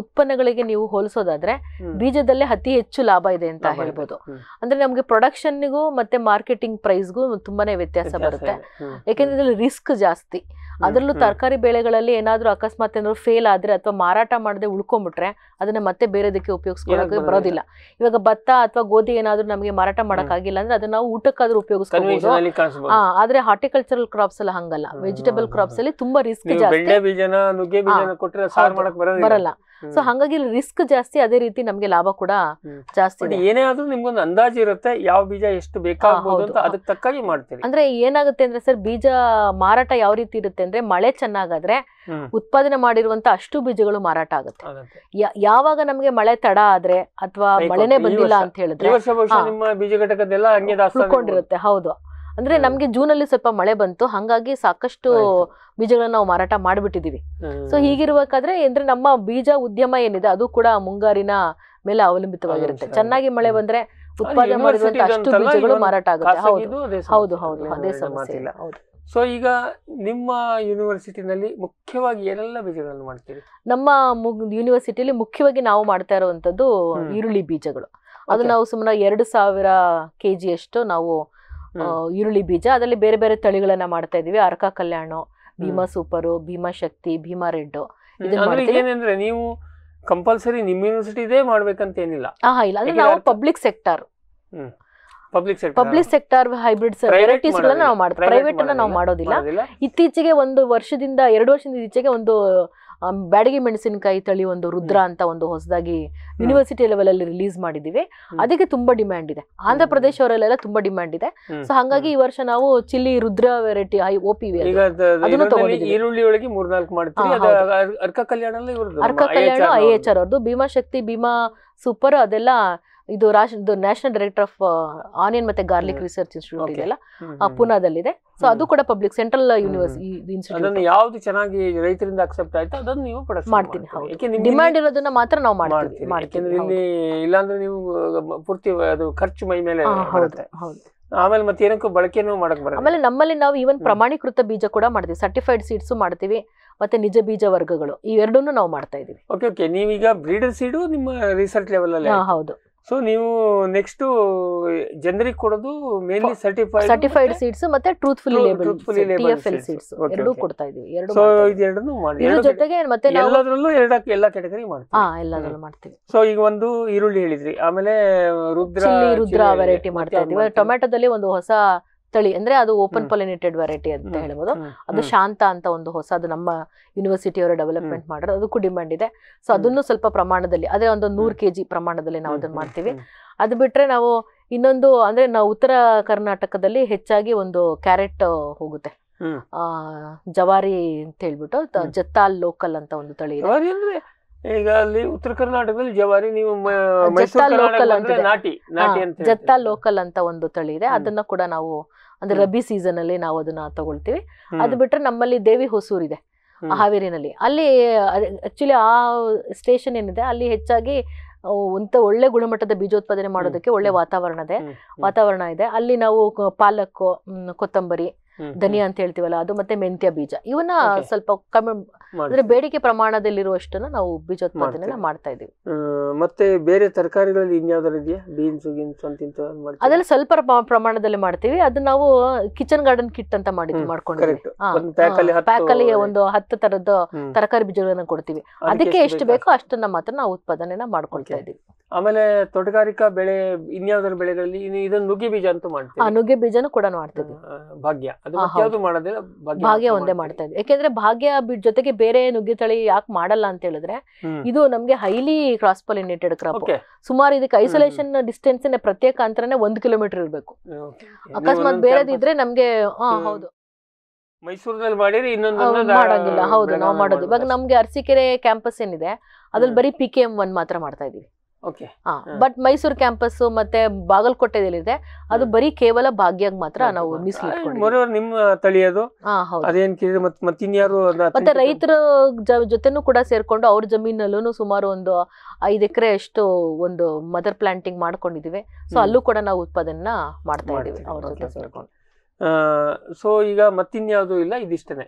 ಉತ್ಪನ್ನಗಳಿಗೆ ನೀವು ಹೋಲಿಸೋದಾದ್ರೆ ಬೀಜದಲ್ಲೇ ಅತಿ ಹೆಚ್ಚು ಲಾಭ ಇದೆ ಅಂತ ಹೇಳ್ಬೋದು ಅಂದ್ರೆ ನಮ್ಗೆ ಪ್ರೊಡಕ್ಷನ್ಗೂ ಮತ್ತೆ ಮಾರ್ಕೆಟಿಂಗ್ ಪ್ರೈಸ್ಗೂ ತುಂಬಾನೇ ವ್ಯತ್ಯಾಸ ಬರುತ್ತೆ ಯಾಕೆಂದ್ರೆ ಇದ್ರಲ್ಲಿ ರಿಸ್ಕ್ ಜಾಸ್ತಿ ಅದರಲ್ಲೂ ತರಕಾರಿ ಬೆಳೆಗಳಲ್ಲಿ ಏನಾದ್ರೂ ಅಕಸ್ಮಾತ್ ಏನಾದ್ರು ಫೇಲ್ ಆದ್ರೆ ಅಥವಾ ಮಾರಾಟ ಮಾಡದೆ ಉಳ್ಕೊಂಡ್ಬಿಟ್ರೆ ಅದನ್ನ ಮತ್ತೆ ಬೇರೆದಕ್ಕೆ ಉಪಯೋಗಿಸ್ಕೊಳಕ್ಕೆ ಬರೋದಿಲ್ಲ ಇವಾಗ ಭತ್ತ ಅಥವಾ ಗೋಧಿ ಏನಾದ್ರೂ ನಮಗೆ ಮಾರಾಟ ಆಗಿಲ್ಲ ಅಂದ್ರೆ ಅದನ್ನ ನಾವು ಊಟಕ್ಕಾದ್ರೂ ಉಪಯೋಗಿಸ್ಕೊಬಹುದು ಆದ್ರೆ ಹಾರ್ಟಿಕಲ್ಚರಲ್ ಕ್ರಾಪ್ಸ್ ಎಲ್ಲ ಹಂಗಲ್ಲ ವೆಜಿಟೇಬಲ್ ಕ್ರಾಪ್ಸ್ ಅಲ್ಲಿ ತುಂಬಾ ರಿಸ್ಕ್ ಜಾಸ್ತಿ ನುಗ್ಗೆ ಬೀಜನ ಬರಲ್ಲ ಸೊ ಹಂಗಾಗಿ ರಿಸ್ಕ್ ಜಾಸ್ತಿ ಅದೇ ರೀತಿ ನಮಗೆ ಲಾಭ ಕೂಡ ಜಾಸ್ತಿ ಏನೇ ಆದ್ರೂ ನಿಮ್ಗೊಂದು ಅಂದಾಜು ಇರುತ್ತೆ ಯಾವ ಬೀಜ ಎಷ್ಟು ಬೇಕಾಗಬಹುದು ಅಂತ ಅದಕ್ಕೆ ತಕ್ಕಾಗಿ ಮಾಡ್ತೀರಿ ಅಂದ್ರೆ ಏನಾಗುತ್ತೆ ಅಂದ್ರೆ ಸರ್ ಬೀಜ ಮಾರಾಟ ಯಾವ ರೀತಿ ಇರುತ್ತೆ ಅಂದ್ರೆ ಮಳೆ ಚೆನ್ನಾಗಾದ್ರೆ ಉತ್ಪಾದನೆ ಮಾಡಿರುವಂತ ಅಷ್ಟು ಬೀಜಗಳು ಮಾರಾಟ ಆಗುತ್ತೆ ಯಾವಾಗ ನಮಗೆ ಮಳೆ ತಡ ಆದ್ರೆ ಅಥವಾ ಮಳೆನೇ ಬಂದಿಲ್ಲ ಅಂತ ಹೇಳಿದ್ರೆ ಹೌದು ಅಂದ್ರೆ ನಮ್ಗೆ ಜೂನ್ ಅಲ್ಲಿ ಸ್ವಲ್ಪ ಮಳೆ ಬಂತು ಹಂಗಾಗಿ ಸಾಕಷ್ಟು ಬೀಜಗಳನ್ನ ನಾವು ಮಾರಾಟ ಮಾಡಿಬಿಟ್ಟಿದೀವಿ ಸೊ ಹೀಗಿರ್ಬೇಕಾದ್ರೆ ಅಂದ್ರೆ ನಮ್ಮ ಬೀಜ ಉದ್ಯಮ ಏನಿದೆ ಅದು ಕೂಡ ಮುಂಗಾರಿನ ಮೇಲೆ ಅವಲಂಬಿತವಾಗಿರುತ್ತೆ ಚೆನ್ನಾಗಿ ಮಳೆ ಬಂದ್ರೆ ಉತ್ಪಾದನೆ ಅಷ್ಟು ಬೀಜಗಳು ಮಾರಾಟ ಆಗುತ್ತೆ ಹೌದು ಹೌದು ಹೌದು ಅದೇ ಸಮಸ್ಯೆ ಇಲ್ಲ ಹೌದು ಸೊ ಈಗ ನಿಮ್ಮ ಯೂನಿವರ್ಸಿಟಿನಲ್ಲಿ ಮುಖ್ಯವಾಗಿ ಏನೆಲ್ಲ ಬೀಜಗಳನ್ನು ಮಾಡ್ತೀರಿ ನಮ್ಮ ಯೂನಿವರ್ಸಿಟಿಯಲ್ಲಿ ಮುಖ್ಯವಾಗಿ ನಾವು ಮಾಡ್ತಾ ಇರುವಂತದ್ದು ಈರುಳ್ಳಿ ಬೀಜಗಳು ಅದು ನಾವು ಸುಮಾರು ಎರಡು ಸಾವಿರ ಅಷ್ಟು ನಾವು ಈರುಳ್ಳಿ ಬೀಜ ಅದರಲ್ಲಿ ಬೇರೆ ಬೇರೆ ತಳಿಗಳನ್ನ ಮಾಡ್ತಾ ಇದೀವಿ ಅರ್ಕ ಕಲ್ಯಾಣ ಭೀಮಾ ಸೂಪರ್ ಭೀಮಾ ಶಕ್ತಿ ಭೀಮಾ ರೆಡ್ ಏನಂದ್ರೆ ನೀವು ಕಂಪಲ್ಸರಿ ನಿಮ್ಮ ಯೂನಿವರ್ಸಿಟಿದೇ ಮಾಡ್ಬೇಕಂತ ಏನಿಲ್ಲ ಇಲ್ಲ ಅಂದ್ರೆ ನಾವು public sector public sector hybrid sector varieties private ನಾವು ಮಾಡ್ತೀವಿ ಪ್ರೈವೇಟ್ ನಾವು ಮಾಡೋದಿಲ್ಲ ಇತ್ತೀಚೆಗೆ ಒಂದು ವರ್ಷದಿಂದ ಎರಡು ವರ್ಷದಿಂದ ಇತ್ತೀಚೆಗೆ ಒಂದು ಬ್ಯಾಡಗಿ ಮೆಣಸಿನಕಾಯಿ ತಳಿ ಒಂದು ರುದ್ರ ಅಂತ ಒಂದು ಹೊಸದಾಗಿ ಯೂನಿವರ್ಸಿಟಿ ಲೆವೆಲ್ ಅಲ್ಲಿ ರಿಲೀಸ್ ಮಾಡಿದೀವಿ ಅದಕ್ಕೆ ತುಂಬಾ ಡಿಮ್ಯಾಂಡ್ ಇದೆ ಆಂಧ್ರ ಪ್ರದೇಶ ಅವರಲ್ಲೆಲ್ಲ ತುಂಬಾ ಡಿಮ್ಯಾಂಡ್ ಇದೆ ಸೊ ಹಾಗಾಗಿ ಈ ವರ್ಷ ನಾವು ಚಿಲ್ಲಿ ರುದ್ರ ವೆರೈಟಿ ಐ ಈರುಳ್ಳಿ ಒಳಗೆ ಮಾಡ್ತೀವಿ Arka Kalyan I H R ಅವ್ರದ್ದು ಭೀಮಾ ಶಕ್ತಿ ಭೀಮಾ ಸೂಪರ್ ಅದೆಲ್ಲ ಇದು ರಾಶ್ ಇದು ನ್ಯಾಷನಲ್ ಡೈರೆಕ್ಟರ್ ಆಫ್ ಆನಿಯನ್ ಮತ್ತೆ ಗಾರ್ಲಿಕ್ ರಿಸರ್ಚ್ ಇನ್ಸ್ಟಿಟ್ಯೂಟ್ ಇದೆಯಲ್ಲ ಪುನಾದಲ್ಲಿದೆ ಸೊ ಅದು ಕೂಡ ಪಬ್ಲಿಕ್ ಸೆಂಟ್ರಲ್ ಯೂನಿವರ್ಸಿಟಿ ಯಾವ್ದು ಚೆನ್ನಾಗಿ ರೈತರಿಂದ ಅಕ್ಸೆಪ್ಟ್ ಆಯ್ತು ಅದನ್ನ ನೀವು ಮಾಡ್ತೀನಿ ಡಿಮ್ಯಾಂಡ್ ಇರೋದನ್ನ ಮಾತ್ರ ನಾವು ಮಾಡ್ತೀವಿ ಇಲ್ಲಿ ಇಲ್ಲಾಂದ್ರೆ ನೀವು ಪೂರ್ತಿ ಅದು ಖರ್ಚು ಮೈ ಮೇಲೆ ಆಮೇಲೆ ಮತ್ತೆ ಏನಕ್ಕೂ ಬಳಕೆನೂ ಮಾಡಕ್ ಬರಲ್ಲ ಆಮೇಲೆ ನಮ್ಮಲ್ಲಿ ನಾವು ಈವನ್ ಪ್ರಮಾಣೀಕೃತ ಬೀಜ ಕೂಡ ಮಾಡ್ತೀವಿ ಸರ್ಟಿಫೈಡ್ ಸೀಡ್ಸ್ ಮಾಡ್ತೀವಿ ಮತ್ತೆ ನಿಜ ಬೀಜ ವರ್ಗಗಳು ಇವೆರಡನ್ನೂ ನಾವು ಮಾಡ್ತಾ ಇದೀವಿ ಓಕೆ ಓಕೆ ನೀವೀಗ ಬ್ರೀಡರ್ ಸೀಡು ನಿಮ್ಮ ರಿಸರ್ಚ್ ಲೆವೆಲ್ ಅಲ್ಲಿ ಹೌದು ಸೊ ನೀವು ನೆಕ್ಸ್ಟ್ ಜನರಿಗೆ uh, ಕೊಡೋದು ಮೇನ್ಲಿ ಸರ್ಟಿಫೈಡ್ ಸರ್ಟಿಫೈಡ್ ಸೀಡ್ಸ್ ಮತ್ತೆ truthful label TFL label seeds ಕೊಡ್ತಾ ಇದೀವಿ ಎರಡು ಸೊ ಮಾಡಿ ಜೊತೆಗೆ ಮತ್ತೆ ನಾವು ಎಲ್ಲದರಲ್ಲೂ ಎರಡಕ್ಕೆ ಎಲ್ಲ ಕ್ಯಾಟಗರಿ ಮಾಡ್ತೀವಿ ಹಾ ಎಲ್ಲದರಲ್ಲೂ ಮಾಡ್ತೀವಿ ಸೊ ಈಗ ಒಂದು ಈರುಳ್ಳಿ ಹೇಳಿದ್ರಿ ಆಮೇಲೆ ರುದ್ರ ರುದ್ರ ವೆರೈಟಿ ಮಾಡ್ತಾ ಇದೀವಿ ಟೊಮೆಟೊದಲ್ಲಿ ಒಂದು ಹೊಸ ತಳಿ ಅಂದ್ರೆ ಅದು ಓಪನ್ ಪೊಲಿನೇಟೆಡ್ ವೆರೈಟಿ ಅಂತ ಹೇಳ್ಬೋದು ಅದು ಶಾಂತ ಅಂತ ಒಂದು ಹೊಸದು ನಮ್ಮ ಯೂನಿವರ್ಸಿಟಿಯವರು ಡೆವಲಪ್ಮೆಂಟ್ ಮಾಡೋದು ಅದಕ್ಕೂ ಡಿಮ್ಯಾಂಡ್ ಇದೆ ಸೊ ಅದನ್ನು ಸ್ವಲ್ಪ ಪ್ರಮಾಣದಲ್ಲಿ ಅದೇ ಒಂದು ನೂರು ಕೆ ಜಿ ಪ್ರಮಾಣದಲ್ಲಿ ನಾವು ಅದನ್ನ ಮಾಡ್ತೀವಿ ಅದು ಬಿಟ್ರೆ ನಾವು ಇನ್ನೊಂದು ಅಂದ್ರೆ ನಾವು ಉತ್ತರ ಕರ್ನಾಟಕದಲ್ಲಿ ಹೆಚ್ಚಾಗಿ ಒಂದು ಕ್ಯಾರೆಟ್ ಹೋಗುತ್ತೆ ಜವಾರಿ ಅಂತ ಹೇಳ್ಬಿಟ್ಟು ಜತ್ತಾಲ್ ಲೋಕಲ್ ಅಂತ ಒಂದು ತಳಿ ಇದೆ ಈಗ ಅಲ್ಲಿ ಉತ್ತರ ಕರ್ನಾಟಕದಲ್ಲಿ ಜವಾರಿ ನೀವು ಲೋಕಲ್ ನಾಟಿ ಜತ್ತಾ ಲೋಕಲ್ ಅಂತ ಒಂದು ತಳಿ ಇದೆ ಅದನ್ನ ಕೂಡ ನಾವು ಅಂದ್ರೆ ರಬಿ ಸೀಸನ್ ಅಲ್ಲಿ ನಾವು ಅದನ್ನ ತಗೊಳ್ತೀವಿ ಅದು ಬಿಟ್ರೆ ನಮ್ಮಲ್ಲಿ ದೇವಿ ಹೊಸೂರ್ ಇದೆ ಹಾವೇರಿನಲ್ಲಿ ಅಲ್ಲಿ ಆಕ್ಚುಲಿ ಆ ಸ್ಟೇಷನ್ ಏನಿದೆ ಅಲ್ಲಿ ಹೆಚ್ಚಾಗಿ ಒಂಥ ಒಳ್ಳೆ ಗುಣಮಟ್ಟದ ಬೀಜೋತ್ಪಾದನೆ ಮಾಡೋದಕ್ಕೆ ಒಳ್ಳೆ ವಾತಾವರಣ ಇದೆ ವಾತಾವರಣ ಇದೆ ಅಲ್ಲಿ ನಾವು ಪಾಲಕ್ ಕೊತ್ತಂಬರಿ ಧನಿಯಾ ಅಂತ ಹೇಳ್ತೀವಲ್ಲ ಅದು ಮತ್ತೆ ಮೆಂತ್ಯ ಬೀಜ ಇವನ್ನ ಸ್ವಲ್ಪ ಕಮ್ಮಿ ಅಂದ್ರೆ ಬೇಡಿಕೆ ಪ್ರಮಾಣದಲ್ಲಿರುವಷ್ಟನ್ನ ನಾವು ಬೀಜ ಉತ್ಪಾದನೆ ಮಾಡ್ತಾ ಇದೀವಿ ಮತ್ತೆ ಬೇರೆ ತರಕಾರಿಗಳಲ್ಲಿ ಇನ್ಯಾವ್ದಾರು ಇದೆಯಾ ಬೀನ್ಸ್ ಗೀನ್ಸ್ ಅದೆಲ್ಲ ಸ್ವಲ್ಪ ಪ್ರಮಾಣದಲ್ಲಿ ಮಾಡ್ತೀವಿ ಅದು ನಾವು ಕಿಚನ್ ಗಾರ್ಡನ್ ಕಿಟ್ ಅಂತ ಮಾಡಿದ್ವಿ ಪ್ಯಾಕ್ ಅಲ್ಲಿ ಒಂದು ಹತ್ತು ತರದ ತರಕಾರಿ ಬೀಜಗಳನ್ನ ಕೊಡ್ತೀವಿ ಅದಕ್ಕೆ ಎಷ್ಟು ಬೇಕೋ ಅಷ್ಟನ್ನ ಮಾತ್ರ ನಾವು ಉತ್ಪಾದನೆನ ಮಾಡ್ಕೊಳ್ತಾ ಇದೀವಿ ಆಮೇಲೆ ತೋಟಗಾರಿಕಾ ಬೆಳೆ ಇನ್ಯಾವ್ದಾರ ಬೆಳೆಗಳಲ್ಲಿ ಇದೊಂದು ನುಗ್ಗೆ ಬೀಜ ಅಂತೂ ಮಾಡ್ತೀವಿ ನುಗ್ಗೆ ಬೀಜನೂ ಕೂಡ ಮಾಡ್ತೀವಿ ಭಾಗ್ಯ ಭಾಗ್ಯ ಒಂದೇ ಮಾಡ್ತಾ ಇದ್ವಿ ಯಾಕೆಂದ್ರೆ ಭಾಗ್ಯ ಬಿಟ್ ಜೊತೆಗೆ ಬೇರೆ ತಳಿ ಯಾಕೆ ಮಾಡಲ್ಲ ಅಂತ ಹೇಳಿದ್ರೆ ಇದು ನಮ್ಗೆ ಹೈಲಿ ಕ್ರಾಸ್ ಪೊಲಿನೇಟೆಡ್ ಕ್ರಾಪ್ ಸುಮಾರು ಇದಕ್ಕೆ ಐಸೋಲೇಷನ್ ಡಿಸ್ಟೆನ್ಸ್ ಪ್ರತ್ಯೇಕ ಅಂತರನೇ ಒಂದ್ ಕಿಲೋಮೀಟರ್ ಇರಬೇಕು ಅಕಸ್ಮಾತ್ ಬೇರೆದಿದ್ರೆ ನಮ್ಗೆ ಹೌದು ಮೈಸೂರಿನಲ್ಲಿ ಮಾಡಿದ್ರೆ ಇನ್ನೊಂದು ಮಾಡೋದಿಲ್ಲ ಹೌದು ನಾವು ಮಾಡೋದು ಇವಾಗ ನಮ್ಗೆ ಅರಸೀಕೆರೆ ಕ್ಯಾಂಪಸ್ ಏನಿದೆ ಅದ್ರಲ್ಲಿ ಬರೀ ಪಿ ಕೆ ಎಂ ಒನ್ ಮಾತ್ರ ಮಾಡ್ತಾ ಇದೀವಿ ಬಟ್ ಮೈಸೂರು ಕ್ಯಾಂಪಸ್ ಮತ್ತೆ ಬಾಗಲಕೋಟೆದಲ್ಲಿದೆ ಅದು ಬರೀ ಕೇವಲ ಭಾಗ್ಯಾಗ ಮಾತ್ರ ನಾವು ಮಿಸ್ ನಿಮ್ಮ ತಳಿಯದು ಮತ್ತಿನ್ಯಾರು ಮತ್ತೆ ರೈತರ ಜೊತೆನೂ ಕೂಡ ಸೇರ್ಕೊಂಡು ಅವ್ರ ಜಮೀನಲ್ಲೂ ಸುಮಾರು ಒಂದು ಐದು ಎಕರೆ ಅಷ್ಟು ಒಂದು ಮದರ್ ಪ್ಲಾಂಟಿಂಗ್ ಮಾಡ್ಕೊಂಡಿದೀವಿ ಸೊ ಅಲ್ಲೂ ಕೂಡ ನಾವು ಉತ್ಪಾದನೆ ಮಾಡ್ತಾ ಇದೀವಿ ಅವ್ರ ಜೊತೆ ಸೇರ್ಕೊಂಡು ಸೊ ಈಗ ಮತ್ತಿನ್ಯಾವುದು ಇಲ್ಲ ಇದಿಷ್ಟೇ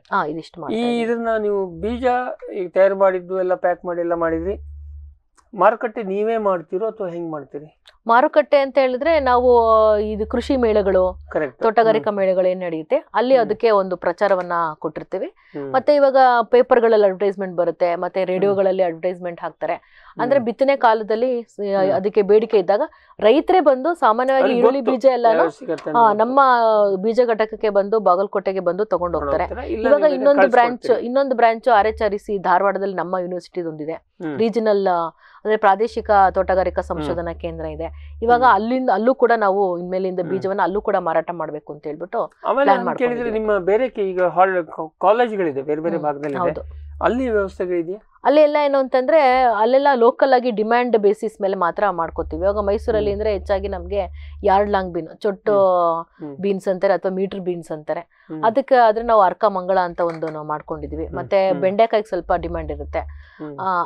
ಇದನ್ನ ನೀವು ಬೀಜ ಈಗ ತಯಾರು ಮಾಡಿದ್ದು ಎಲ್ಲ ಪ್ಯಾಕ್ ಮಾಡಿ ಎಲ್ಲ ಮಾಡಿದ್ರಿ ಮಾರುಕಟ್ಟೆ ನೀವೇ ಮಾಡ್ತೀರೋ ಅಥವಾ ಹೆಂಗ್ ಮಾಡ್ತೀರಿ ಮಾರುಕಟ್ಟೆ ಅಂತ ಹೇಳಿದ್ರೆ ನಾವು ಇದು ಕೃಷಿ ಮೇಳಗಳು ತೋಟಗಾರಿಕಾ ಮೇಳಗಳು ಏನ್ ನಡೆಯುತ್ತೆ ಅಲ್ಲಿ ಅದಕ್ಕೆ ಒಂದು ಪ್ರಚಾರವನ್ನ ಕೊಟ್ಟಿರ್ತೀವಿ ಮತ್ತೆ ಇವಾಗ ಪೇಪರ್ಗಳಲ್ಲಿ ಅಡ್ವರ್ಟೈಸ್ಮೆಂಟ್ ಬರುತ್ತೆ ಮತ್ತೆ ರೇಡಿಯೋಗಳಲ್ಲಿ ಅಡ್ವರ್ಟೈಸ್ಮೆಂಟ್ ಹಾಕ್ತಾರೆ ಅಂದ್ರೆ ಬಿತ್ತನೆ ಕಾಲದಲ್ಲಿ ಅದಕ್ಕೆ ಬೇಡಿಕೆ ಇದ್ದಾಗ ರೈತರೇ ಬಂದು ಸಾಮಾನ್ಯವಾಗಿ ಈರುಳ್ಳಿ ಬೀಜ ಎಲ್ಲಾನು ನಮ್ಮ ಬೀಜ ಘಟಕಕ್ಕೆ ಬಂದು ಬಾಗಲಕೋಟೆಗೆ ಬಂದು ತಗೊಂಡು ಹೋಗ್ತಾರೆ ಇವಾಗ ಇನ್ನೊಂದು ಬ್ರಾಂಚ್ ಇನ್ನೊಂದು ಬ್ರಾಂಚ್ ಆರ್ ಧಾರವಾಡದಲ್ಲಿ ನಮ್ಮ ಒಂದಿದೆ ರೀಜನಲ್ ಅಂದ್ರೆ ಪ್ರಾದೇಶಿಕ ತೋಟಗಾರಿಕಾ ಸಂಶೋಧನಾ ಕೇಂದ್ರ ಇದೆ ಇವಾಗ ಅಲ್ಲಿಂದ ಅಲ್ಲೂ ಕೂಡ ನಾವು ಇನ್ಮೇಲಿಂದ ಬೀಜವನ್ನ ಅಲ್ಲೂ ಕೂಡ ಮಾರಾಟ ಮಾಡಬೇಕು ಅಂತ ಹೇಳ್ಬಿಟ್ಟು ನಿಮ್ಮ ಬೇರೆ ಈಗ ಕಾಲೇಜ್ಗಳಿದೆ ಬೇರೆ ಬೇರೆ ಭಾಗದಲ್ಲಿ ಅಲ್ಲಿ ವ್ಯವಸ್ಥೆಗಳಿದೆಯಾ ಅಲ್ಲೆಲ್ಲ ಏನು ಅಂತಂದ್ರೆ ಅಲ್ಲೆಲ್ಲ ಲೋಕಲ್ ಆಗಿ ಡಿಮ್ಯಾಂಡ್ ಬೇಸಿಸ್ ಮೇಲೆ ಮಾತ್ರ ಮಾಡ್ಕೋತೀವಿ ಇವಾಗ ಮೈಸೂರಲ್ಲಿ ಅಂದ್ರೆ ಹೆಚ್ಚಾಗಿ ನಮ್ಗೆ ಯಾರ್ಡ್ ಲಾಂಗ್ ಬೀನ್ ಚೊಟ್ಟು ಬೀನ್ಸ್ ಅಂತಾರೆ ಅಥವಾ ಮೀಟರ್ ಬೀನ್ಸ್ ಅಂತಾರೆ ಅದಕ್ಕೆ ಆದ್ರೆ ನಾವು ಅರ್ಕ ಮಂಗಳ ಅಂತ ಒಂದು ನಾವು ಮಾಡ್ಕೊಂಡಿದೀವಿ ಮತ್ತೆ ಬೆಂಡೆಕಾಯಿಗೆ ಸ್ವಲ್ಪ ಡಿಮ್ಯಾಂಡ್ ಇರುತ್ತೆ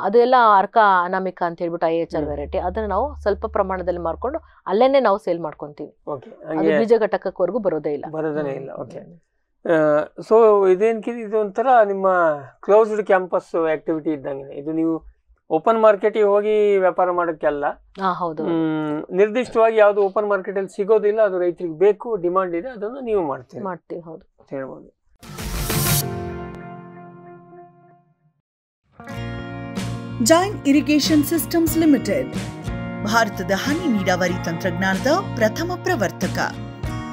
ಅದೆಲ್ಲ ಅರ್ಕ ಅನಾಮಿಕ ಅಂತ ಹೇಳ್ಬಿಟ್ಟು ಐ ಎಚ್ ಆರ್ ವೆರೈಟಿ ಅದನ್ನ ನಾವು ಸ್ವಲ್ಪ ಪ್ರಮಾಣದಲ್ಲಿ ಮಾಡ್ಕೊಂಡು ಅಲ್ಲೇನೆ ನಾವು ಸೇಲ್ ಮಾಡ್ಕೊಂತೀವಿ ಬೀಜ ಘಟಕಕ್ಕೆ ಬರೋದೇ ಇಲ್ಲ ಬರೋದೇ ಇಲ್ಲ ಓಕೆ ಸೊ ಇದೇನು ಇದು ಒಂಥರ ನಿಮ್ಮ ಕ್ಲೋಸ್ಡ್ ಕ್ಯಾಂಪಸ್ ಆಕ್ಟಿವಿಟಿ ಇದ್ದಂಗೆ ಇದು ನೀವು ಓಪನ್ ಮಾರ್ಕೆಟಿಗೆ ಹೋಗಿ ವ್ಯಾಪಾರ ಮಾಡೋಕ್ಕೆಲ್ಲ ನಿರ್ದಿಷ್ಟವಾಗಿ ಯಾವುದು ಓಪನ್ ಮಾರ್ಕೆಟಲ್ಲಿ ಸಿಗೋದಿಲ್ಲ ಅದು ರೈತರಿಗೆ ಬೇಕು ಡಿಮಾಂಡ್ ಇದೆ ಅದನ್ನು ನೀವು ಮಾಡ್ತೀವಿ ಮಾಡ್ತೀವಿ ಹೌದು ಅಂತ ಹೇಳ್ಬೋದು ಜಾಯಿನ್ ಇರಿಗೇಷನ್ ಸಿಸ್ಟಮ್ಸ್ ಲಿಮಿಟೆಡ್ ಭಾರತದ ಹನಿ ನೀರಾವರಿ ತಂತ್ರಜ್ಞಾನದ ಪ್ರಥಮ ಪ್ರವರ್ತಕ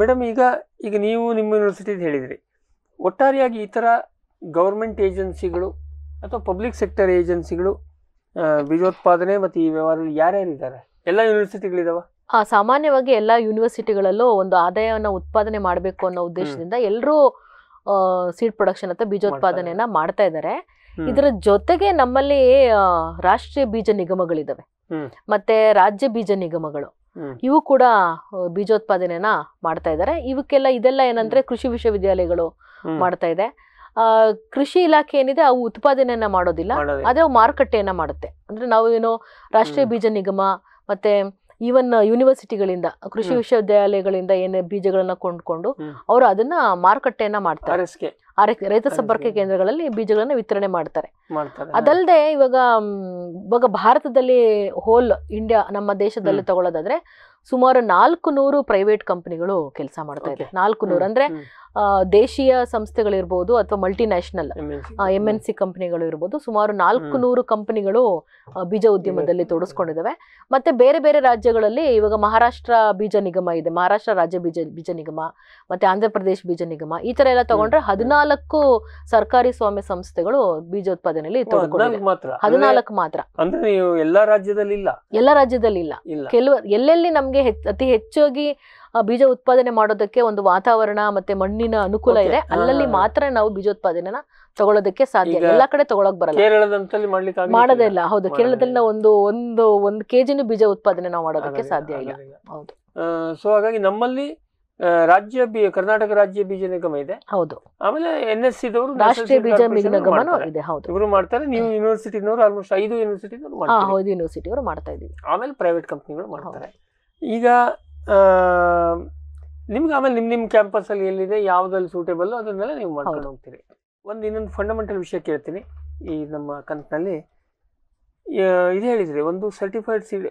ಮೇಡಮ್ ಈಗ ಈಗ ನೀವು ನಿಮ್ಮ ಯೂನಿವರ್ಸಿಟಿ ಹೇಳಿದಿರಿ ಒಟ್ಟಾರೆಯಾಗಿ ಈ ಥರ ಗೌರ್ಮೆಂಟ್ ಏಜೆನ್ಸಿಗಳು ಅಥವಾ ಪಬ್ಲಿಕ್ ಸೆಕ್ಟರ್ ಏಜೆನ್ಸಿಗಳು ಬೀಜೋತ್ಪಾದನೆ ಮತ್ತು ಈ ವ್ಯವಹಾರದಲ್ಲಿ ಇದ್ದಾರೆ ಎಲ್ಲ ಹಾ ಸಾಮಾನ್ಯವಾಗಿ ಎಲ್ಲ ಯೂನಿವರ್ಸಿಟಿಗಳಲ್ಲೂ ಒಂದು ಆದಾಯವನ್ನು ಉತ್ಪಾದನೆ ಮಾಡಬೇಕು ಅನ್ನೋ ಉದ್ದೇಶದಿಂದ ಎಲ್ಲರೂ ಸೀಡ್ ಪ್ರೊಡಕ್ಷನ್ ಅಥವಾ ಬೀಜೋತ್ಪಾದನೆಯನ್ನ ಮಾಡ್ತಾ ಇದ್ದಾರೆ ಇದರ ಜೊತೆಗೆ ನಮ್ಮಲ್ಲಿ ರಾಷ್ಟ್ರೀಯ ಬೀಜ ನಿಗಮಗಳಿದಾವೆ ಮತ್ತೆ ರಾಜ್ಯ ಬೀಜ ನಿಗಮಗಳು ಇವು ಕೂಡ ಬೀಜೋತ್ಪಾದನೆನ ಮಾಡ್ತಾ ಇದ್ದಾರೆ ಇವಕ್ಕೆಲ್ಲ ಇದೆಲ್ಲ ಏನಂದ್ರೆ ಕೃಷಿ ವಿಶ್ವವಿದ್ಯಾಲಯಗಳು ಮಾಡ್ತಾ ಇದೆ ಕೃಷಿ ಇಲಾಖೆ ಏನಿದೆ ಅವು ಉತ್ಪಾದನೆಯನ್ನ ಮಾಡೋದಿಲ್ಲ ಅದೇ ಅವು ಮಾರುಕಟ್ಟೆಯನ್ನ ಮಾಡುತ್ತೆ ಅಂದ್ರೆ ನಾವು ಏನು ರಾಷ್ಟ್ರೀಯ ಬೀಜ ನಿಗಮ ಮತ್ತೆ ಈವನ್ ಯೂನಿವರ್ಸಿಟಿಗಳಿಂದ ಕೃಷಿ ವಿಶ್ವವಿದ್ಯಾಲಯಗಳಿಂದ ಏನೇ ಬೀಜಗಳನ್ನ ಕೊಂಡ್ಕೊಂಡು ಅವರು ಅದನ್ನ ಮಾರುಕಟ್ಟೆಯನ್ನ ಮಾಡ್ತಾರೆ ರೈತ ಸಂಪರ್ಕ ಕೇಂದ್ರಗಳಲ್ಲಿ ಬೀಜಗಳನ್ನ ವಿತರಣೆ ಮಾಡ್ತಾರೆ ಅದಲ್ಲದೆ ಇವಾಗ ಇವಾಗ ಭಾರತದಲ್ಲಿ ಹೋಲ್ ಇಂಡಿಯಾ ನಮ್ಮ ದೇಶದಲ್ಲಿ ತಗೊಳ್ಳೋದಾದ್ರೆ ಸುಮಾರು ನಾಲ್ಕು ನೂರು ಪ್ರೈವೇಟ್ ಕಂಪನಿಗಳು ಕೆಲಸ ಮಾಡ್ತಾ ಇದೆ ನಾಲ್ಕು ನೂರು ಅಂದ್ರೆ ದೇಶೀಯ ಸಂಸ್ಥೆಗಳಿರ್ಬೋದು ಅಥವಾ ಮಲ್ಟಿನ್ಯಾಷನಲ್ ಎಂ ಎನ್ ಸಿ ಕಂಪನಿಗಳು ಇರ್ಬೋದು ಸುಮಾರು ನಾಲ್ಕು ನೂರು ಕಂಪನಿಗಳು ಬೀಜ ಉದ್ಯಮದಲ್ಲಿ ತೊಡಸ್ಕೊಂಡಿದ್ದಾವೆ ಮತ್ತೆ ಬೇರೆ ಬೇರೆ ರಾಜ್ಯಗಳಲ್ಲಿ ಇವಾಗ ಮಹಾರಾಷ್ಟ್ರ ಬೀಜ ನಿಗಮ ಇದೆ ಮಹಾರಾಷ್ಟ್ರ ರಾಜ್ಯ ಬೀಜ ಬೀಜ ನಿಗಮ ಮತ್ತೆ ಆಂಧ್ರಪ್ರದೇಶ ಬೀಜ ನಿಗಮ ಈ ತರ ಎಲ್ಲ ತಗೊಂಡ್ರೆ ಹದಿನಾಲ್ಕು ಸರ್ಕಾರಿ ಸ್ವಾಮ್ಯ ಸಂಸ್ಥೆಗಳು ಬೀಜ ಉತ್ಪಾದನೆಯಲ್ಲಿ ಹದಿನಾಲ್ಕು ಮಾತ್ರ ಅಂದ್ರೆ ಎಲ್ಲಾ ರಾಜ್ಯದಲ್ಲಿ ಇಲ್ಲ ಎಲ್ಲಾ ರಾಜ್ಯದಲ್ಲಿ ಇಲ್ಲ ಕೆಲವು ಎಲ್ಲೆಲ್ಲಿ ನಮ್ಗೆ ಹಾಗೆ ಅತಿ ಹೆಚ್ಚಾಗಿ ಬೀಜ ಉತ್ಪಾದನೆ ಮಾಡೋದಕ್ಕೆ ಒಂದು ವಾತಾವರಣ ಮತ್ತೆ ಮಣ್ಣಿನ ಅನುಕೂಲ ಇದೆ ಅಲ್ಲಲ್ಲಿ ಮಾತ್ರ ನಾವು ಬೀಜ ಉತ್ಪಾದನೆನ ತಗೊಳ್ಳೋದಕ್ಕೆ ಸಾಧ್ಯ ಎಲ್ಲಾ ಕಡೆ ತಗೊಳಕ್ ಬರಲ್ಲ ಮಾಡೋದೇ ಇಲ್ಲ ಹೌದು ಕೇರಳದಲ್ಲಿ ನಾವು ಒಂದು ಒಂದು ಒಂದು ಕೆಜಿನ ಬೀಜ ಉತ್ಪಾದನೆ ನಾವು ಮಾಡೋದಕ್ಕೆ ಸಾಧ್ಯ ಇಲ್ಲ ಹೌದು ಸೊ ಹಾಗಾಗಿ ನಮ್ಮಲ್ಲಿ ರಾಜ್ಯ ಕರ್ನಾಟಕ ರಾಜ್ಯ ಬೀಜ ನಿಗಮ ಇದೆ ಹೌದು ಆಮೇಲೆ ಎನ್ ಎಸ್ ಸಿ ದವರು ರಾಷ್ಟ್ರೀಯ ಬೀಜ ನಿಗಮ ಇದೆ ಹೌದು ಇವರು ಮಾಡ್ತಾರೆ ನೀವು ಯೂನಿವರ್ಸಿಟಿನವರು ಆಲ್ಮೋಸ್ಟ್ ಐದು ಯೂನಿವರ್ಸಿಟಿನವರು ಯೂನಿವರ್ಸಿಟಿ ಅವರು ಮಾಡ್ತಾ ಇದ್ದೀವಿ ಆಮೇಲೆ ಪ್ರೈವೇಟ್ ಕಂಪ್ನಿಗಳು ಮಾಡ್ತಾರೆ ಈಗ ನಿಮ್ಗೆ ಆಮೇಲೆ ನಿಮ್ಮ ನಿಮ್ಮ ಕ್ಯಾಂಪಸಲ್ಲಿ ಎಲ್ಲಿದೆ ಯಾವುದಲ್ಲಿ ಸೂಟೇಬಲ್ಲು ಅದನ್ನೆಲ್ಲ ನೀವು ಮಾಡ್ಕೊಂಡು ಹೋಗ್ತೀರಿ ಒಂದು ಇನ್ನೊಂದು ಫಂಡಮೆಂಟಲ್ ವಿಷಯ ಕೇಳ್ತೀನಿ ಈ ನಮ್ಮ ಕಂತಿನಲ್ಲಿ ಇದು ಹೇಳಿದರೆ ಒಂದು ಸರ್ಟಿಫೈಡ್ ಸೀಡ್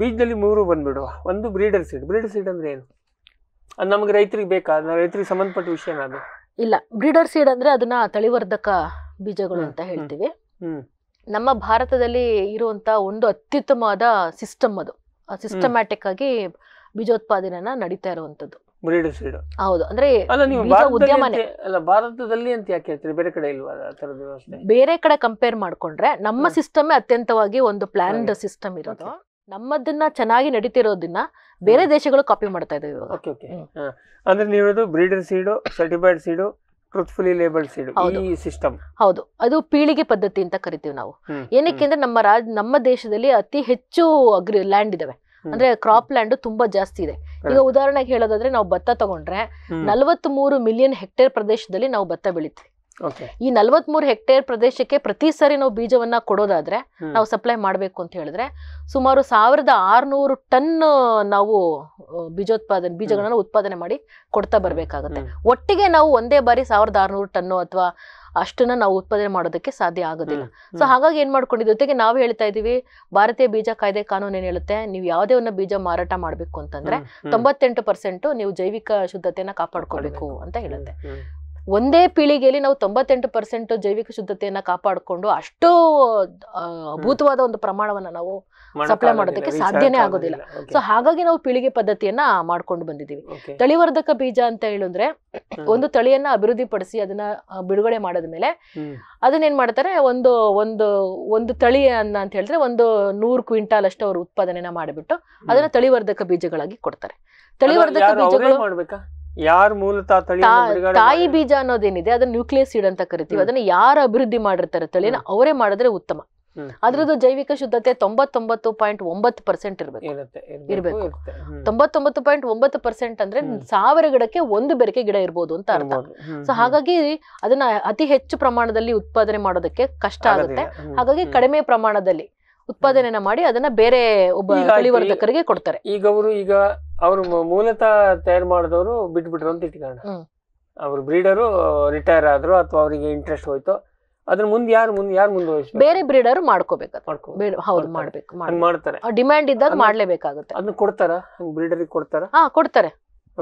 ಬೀಜದಲ್ಲಿ ಮೂರು ಬಂದ್ಬಿಡುವ ಒಂದು ಬ್ರೀಡರ್ ಸೀಡ್ ಬ್ರೀಡರ್ ಸೀಡ್ ಅಂದರೆ ಏನು ಅದು ನಮಗೆ ರೈತರಿಗೆ ಬೇಕಾ ರೈತರಿಗೆ ಸಂಬಂಧಪಟ್ಟ ವಿಷಯ ಅದು ಇಲ್ಲ ಬ್ರೀಡರ್ ಸೀಡ್ ಅಂದರೆ ಅದನ್ನ ತಳಿವರ್ಧಕ ಬೀಜಗಳು ಅಂತ ಹೇಳ್ತೀವಿ ನಮ್ಮ ಭಾರತದಲ್ಲಿ ಇರುವಂಥ ಒಂದು ಅತ್ಯುತ್ತಮವಾದ ಸಿಸ್ಟಮ್ ಅದು ಸಿಸ್ಟಮ್ಯಾಟಿಕ್ ಆಗಿ ಬೀಜೋತ್ಪಾದನೆನ ನಡೀತಾ ಇರುವಂತದ್ದು ಸೀಡ್ ಹೌದು ಅಂದ್ರೆ ಅಲ್ಲ ಭಾರತದಲ್ಲಿ ಅಂತ ಯಾಕೆ ಬೇರೆ ಕಡೆ ಇಲ್ವಾ ಆ ಬೇರೆ ಕಡೆ ಕಂಪೇರ್ ಮಾಡ್ಕೊಂಡ್ರೆ ನಮ್ಮ ಸಿಸ್ಟಮ್ ಅತ್ಯಂತವಾಗಿ ಒಂದು ಪ್ಲಾನ್ಡ್ ಸಿಸ್ಟಮ್ ಇರೋದು ನಮ್ಮದನ್ನ ಚೆನ್ನಾಗಿ ನಡೀತಿರೋದನ್ನ ಬೇರೆ ದೇಶಗಳು ಕಾಪಿ ಮಾಡ್ತಾ ಇದಾವೆ ಅಂದ್ರೆ ನೀವು ಬ್ರೀಡರ್ ಸೀಡು ಸರ್ಟಿಫೈಡ್ ಸೀಡು ಈ ಸಿಸ್ಟಮ್ ಹೌದು ಅದು ಪೀಳಿಗೆ ಪದ್ಧತಿ ಅಂತ ಕರಿತೀವಿ ನಾವು ಏನಕ್ಕೆ ಅಂದ್ರೆ ನಮ್ಮ ರಾಜ್ ನಮ್ಮ ದೇಶದಲ್ಲಿ ಅತಿ ಹೆಚ್ಚು ಅಗ್ರಿ ಲ್ಯಾಂಡ್ ಇದಾವೆ ಅಂದ್ರೆ ಕ್ರಾಪ್ ಲ್ಯಾಂಡ್ ತುಂಬಾ ಜಾಸ್ತಿ ಇದೆ ಈಗ ಉದಾಹರಣೆಗೆ ಹೇಳೋದಾದ್ರೆ ನಾವು ಭತ್ತ ತಗೊಂಡ್ರೆ ನಲವತ್ತ್ ಮೂರು ಮಿಲಿಯನ್ ಹೆಕ್ಟೇರ್ ಪ್ರದೇಶದಲ್ಲಿ ನಾವು ಭತ್ತ ಬೆಳಿತೀವಿ ಈ ಮೂರು ಹೆಕ್ಟೇರ್ ಪ್ರದೇಶಕ್ಕೆ ಪ್ರತಿ ಸರಿ ನಾವು ಬೀಜವನ್ನ ಕೊಡೋದಾದ್ರೆ ನಾವು ಸಪ್ಲೈ ಮಾಡಬೇಕು ಅಂತ ಹೇಳಿದ್ರೆ ಸುಮಾರು ಸಾವಿರದ ಆರ್ನೂರು ಟನ್ ನಾವು ಬೀಜೋತ್ಪಾದನೆ ಬೀಜಗಳನ್ನ ಉತ್ಪಾದನೆ ಮಾಡಿ ಕೊಡ್ತಾ ಬರ್ಬೇಕಾಗತ್ತೆ ಒಟ್ಟಿಗೆ ನಾವು ಒಂದೇ ಬಾರಿ ಸಾವಿರದ ಆರ್ನೂರು ಟನ್ ಅಥವಾ ಅಷ್ಟನ್ನ ನಾವು ಉತ್ಪಾದನೆ ಮಾಡೋದಕ್ಕೆ ಸಾಧ್ಯ ಆಗೋದಿಲ್ಲ ಸೊ ಹಾಗಾಗಿ ಏನ್ ಮಾಡ್ಕೊಂಡಿದ್ದು ಜೊತೆಗೆ ನಾವು ಹೇಳ್ತಾ ಇದೀವಿ ಭಾರತೀಯ ಬೀಜ ಕಾಯ್ದೆ ಕಾನೂನು ಏನ್ ಹೇಳುತ್ತೆ ನೀವು ಯಾವ್ದೇ ಒಂದು ಬೀಜ ಮಾರಾಟ ಮಾಡಬೇಕು ಅಂತಂದ್ರೆ ತೊಂಬತ್ತೆಂಟು ಪರ್ಸೆಂಟ್ ನೀವು ಜೈವಿಕ ಶುದ್ಧತೆಯನ್ನ ಕಾಪಾಡ್ಕೋಬೇಕು ಅಂತ ಹೇಳುತ್ತೆ ಒಂದೇ ಪೀಳಿಗೆಯಲ್ಲಿ ನಾವು ತೊಂಬತ್ತೆಂಟು ಪರ್ಸೆಂಟ್ ಜೈವಿಕ ಶುದ್ಧತೆಯನ್ನ ಕಾಪಾಡಿಕೊಂಡು ಅಷ್ಟು ಅಭೂತವಾದ ಒಂದು ಪ್ರಮಾಣವನ್ನ ನಾವು ಸಪ್ಲೈ ಮಾಡೋದಕ್ಕೆ ಸಾಧ್ಯನೇ ಆಗೋದಿಲ್ಲ ಸೊ ಹಾಗಾಗಿ ನಾವು ಪೀಳಿಗೆ ಪದ್ಧತಿಯನ್ನ ಮಾಡ್ಕೊಂಡು ಬಂದಿದ್ದೀವಿ ತಳಿವರ್ಧಕ ಬೀಜ ಅಂತ ಹೇಳಿದ್ರೆ ಒಂದು ತಳಿಯನ್ನ ಅಭಿವೃದ್ಧಿ ಪಡಿಸಿ ಅದನ್ನ ಬಿಡುಗಡೆ ಮಾಡಿದ ಮೇಲೆ ಅದನ್ನೇನ್ ಮಾಡ್ತಾರೆ ಒಂದು ಒಂದು ಒಂದು ತಳಿ ಅನ್ನ ಅಂತ ಹೇಳಿದ್ರೆ ಒಂದು ನೂರು ಕ್ವಿಂಟಾಲ್ ಅಷ್ಟು ಅವರು ಉತ್ಪಾದನೆ ಮಾಡಿಬಿಟ್ಟು ಅದನ್ನ ತಳಿವರ್ಧಕ ಬೀಜಗಳಾಗಿ ಕೊಡ್ತಾರೆ ತಳಿವರ್ಧಕ ಬೀಜಗಳು ಯಾರ ಮೂಲತಃ ತಳಿ ತಾಯಿ ಬೀಜ ಅನ್ನೋದೇನಿದೆ ಅದನ್ನ ನ್ಯೂಕ್ಲಿಯಸ್ ಸೀಡ್ ಅಂತ ಕರಿತೀವಿ ಅದನ್ನ ಯಾರು ಅಭಿವೃದ್ಧಿ ಮಾಡಿರ್ತಾರೆ ತಳಿನ ಅವರೇ ಮಾಡಿದ್ರೆ ಉತ್ತಮ ಅದ್ರದ್ದು ಜೈವಿಕ ಶುದ್ಧತೆ ತೊಂಬತ್ತೊಂಬತ್ತು ಪಾಯಿಂಟ್ ಒಂಬತ್ತು ಪರ್ಸೆಂಟ್ ಇರಬೇಕು ಇರಬೇಕು ತೊಂಬತ್ತೊಂಬತ್ತು ಪಾಯಿಂಟ್ ಒಂಬತ್ತು ಪರ್ಸೆಂಟ್ ಅಂದ್ರೆ ಸಾವಿರ ಗಿಡಕ್ಕೆ ಒಂದು ಬೆರಕೆ ಗಿಡ ಇರ್ಬೋದು ಅಂತ ಅರ್ಥ ಸೊ ಹಾಗಾಗಿ ಅದನ್ನ ಅತಿ ಹೆಚ್ಚು ಪ್ರಮಾಣದಲ್ಲಿ ಉತ್ಪಾದನೆ ಮಾಡೋದಕ್ಕೆ ಕಷ್ಟ ಆಗುತ್ತೆ ಹಾಗಾಗಿ ಕಡಿಮೆ ಪ್ರಮಾಣದಲ್ಲಿ ಉತ್ಪಾದನೆನ ಮಾಡಿ ಅದನ್ನ ಬೇರೆ ಒಬ್ಬ ತಳಿವರ್ಧಕರಿಗೆ ಕೊಡ್ತಾರೆ ಈಗ ಅವರು ಈಗ ಅವರು ಮೂಲತಃ ತಯಾರು ಮಾಡಿದವರು ಬಿಟ್ಬಿಟ್ರು ಅಂತ ಇಟ್ಕೊಂಡು ಅವ್ರ ಬ್ರೀಡರು ರಿಟೈರ್ ಆದ್ರು ಅಥವಾ ಅವರಿಗೆ ಇಂಟ್ರೆಸ್ಟ್ ಹೋಯ್ತು ಅದ್ರ ಮುಂದೆ ಯಾರು ಮುಂದೆ ಯಾರು ಮುಂದೆ ಬೇರೆ ಬ್ರೀಡರ್ ಮಾಡ್ಕೋಬೇಕು ಹೌದು ಮಾಡ್ಬೇಕು ಮಾಡ್ತಾರೆ ಡಿಮ್ಯಾಂಡ್ ಇದ್ದಾಗ ಮಾಡ್ಲೇಬೇಕಾಗುತ್ತೆ ಅದನ್ನ ಕೊಡ್ತಾರ ಬ್ರೀಡರಿಗೆ ಕೊಡ್ತಾರ ಹಾ ಕೊಡ್ತಾರೆ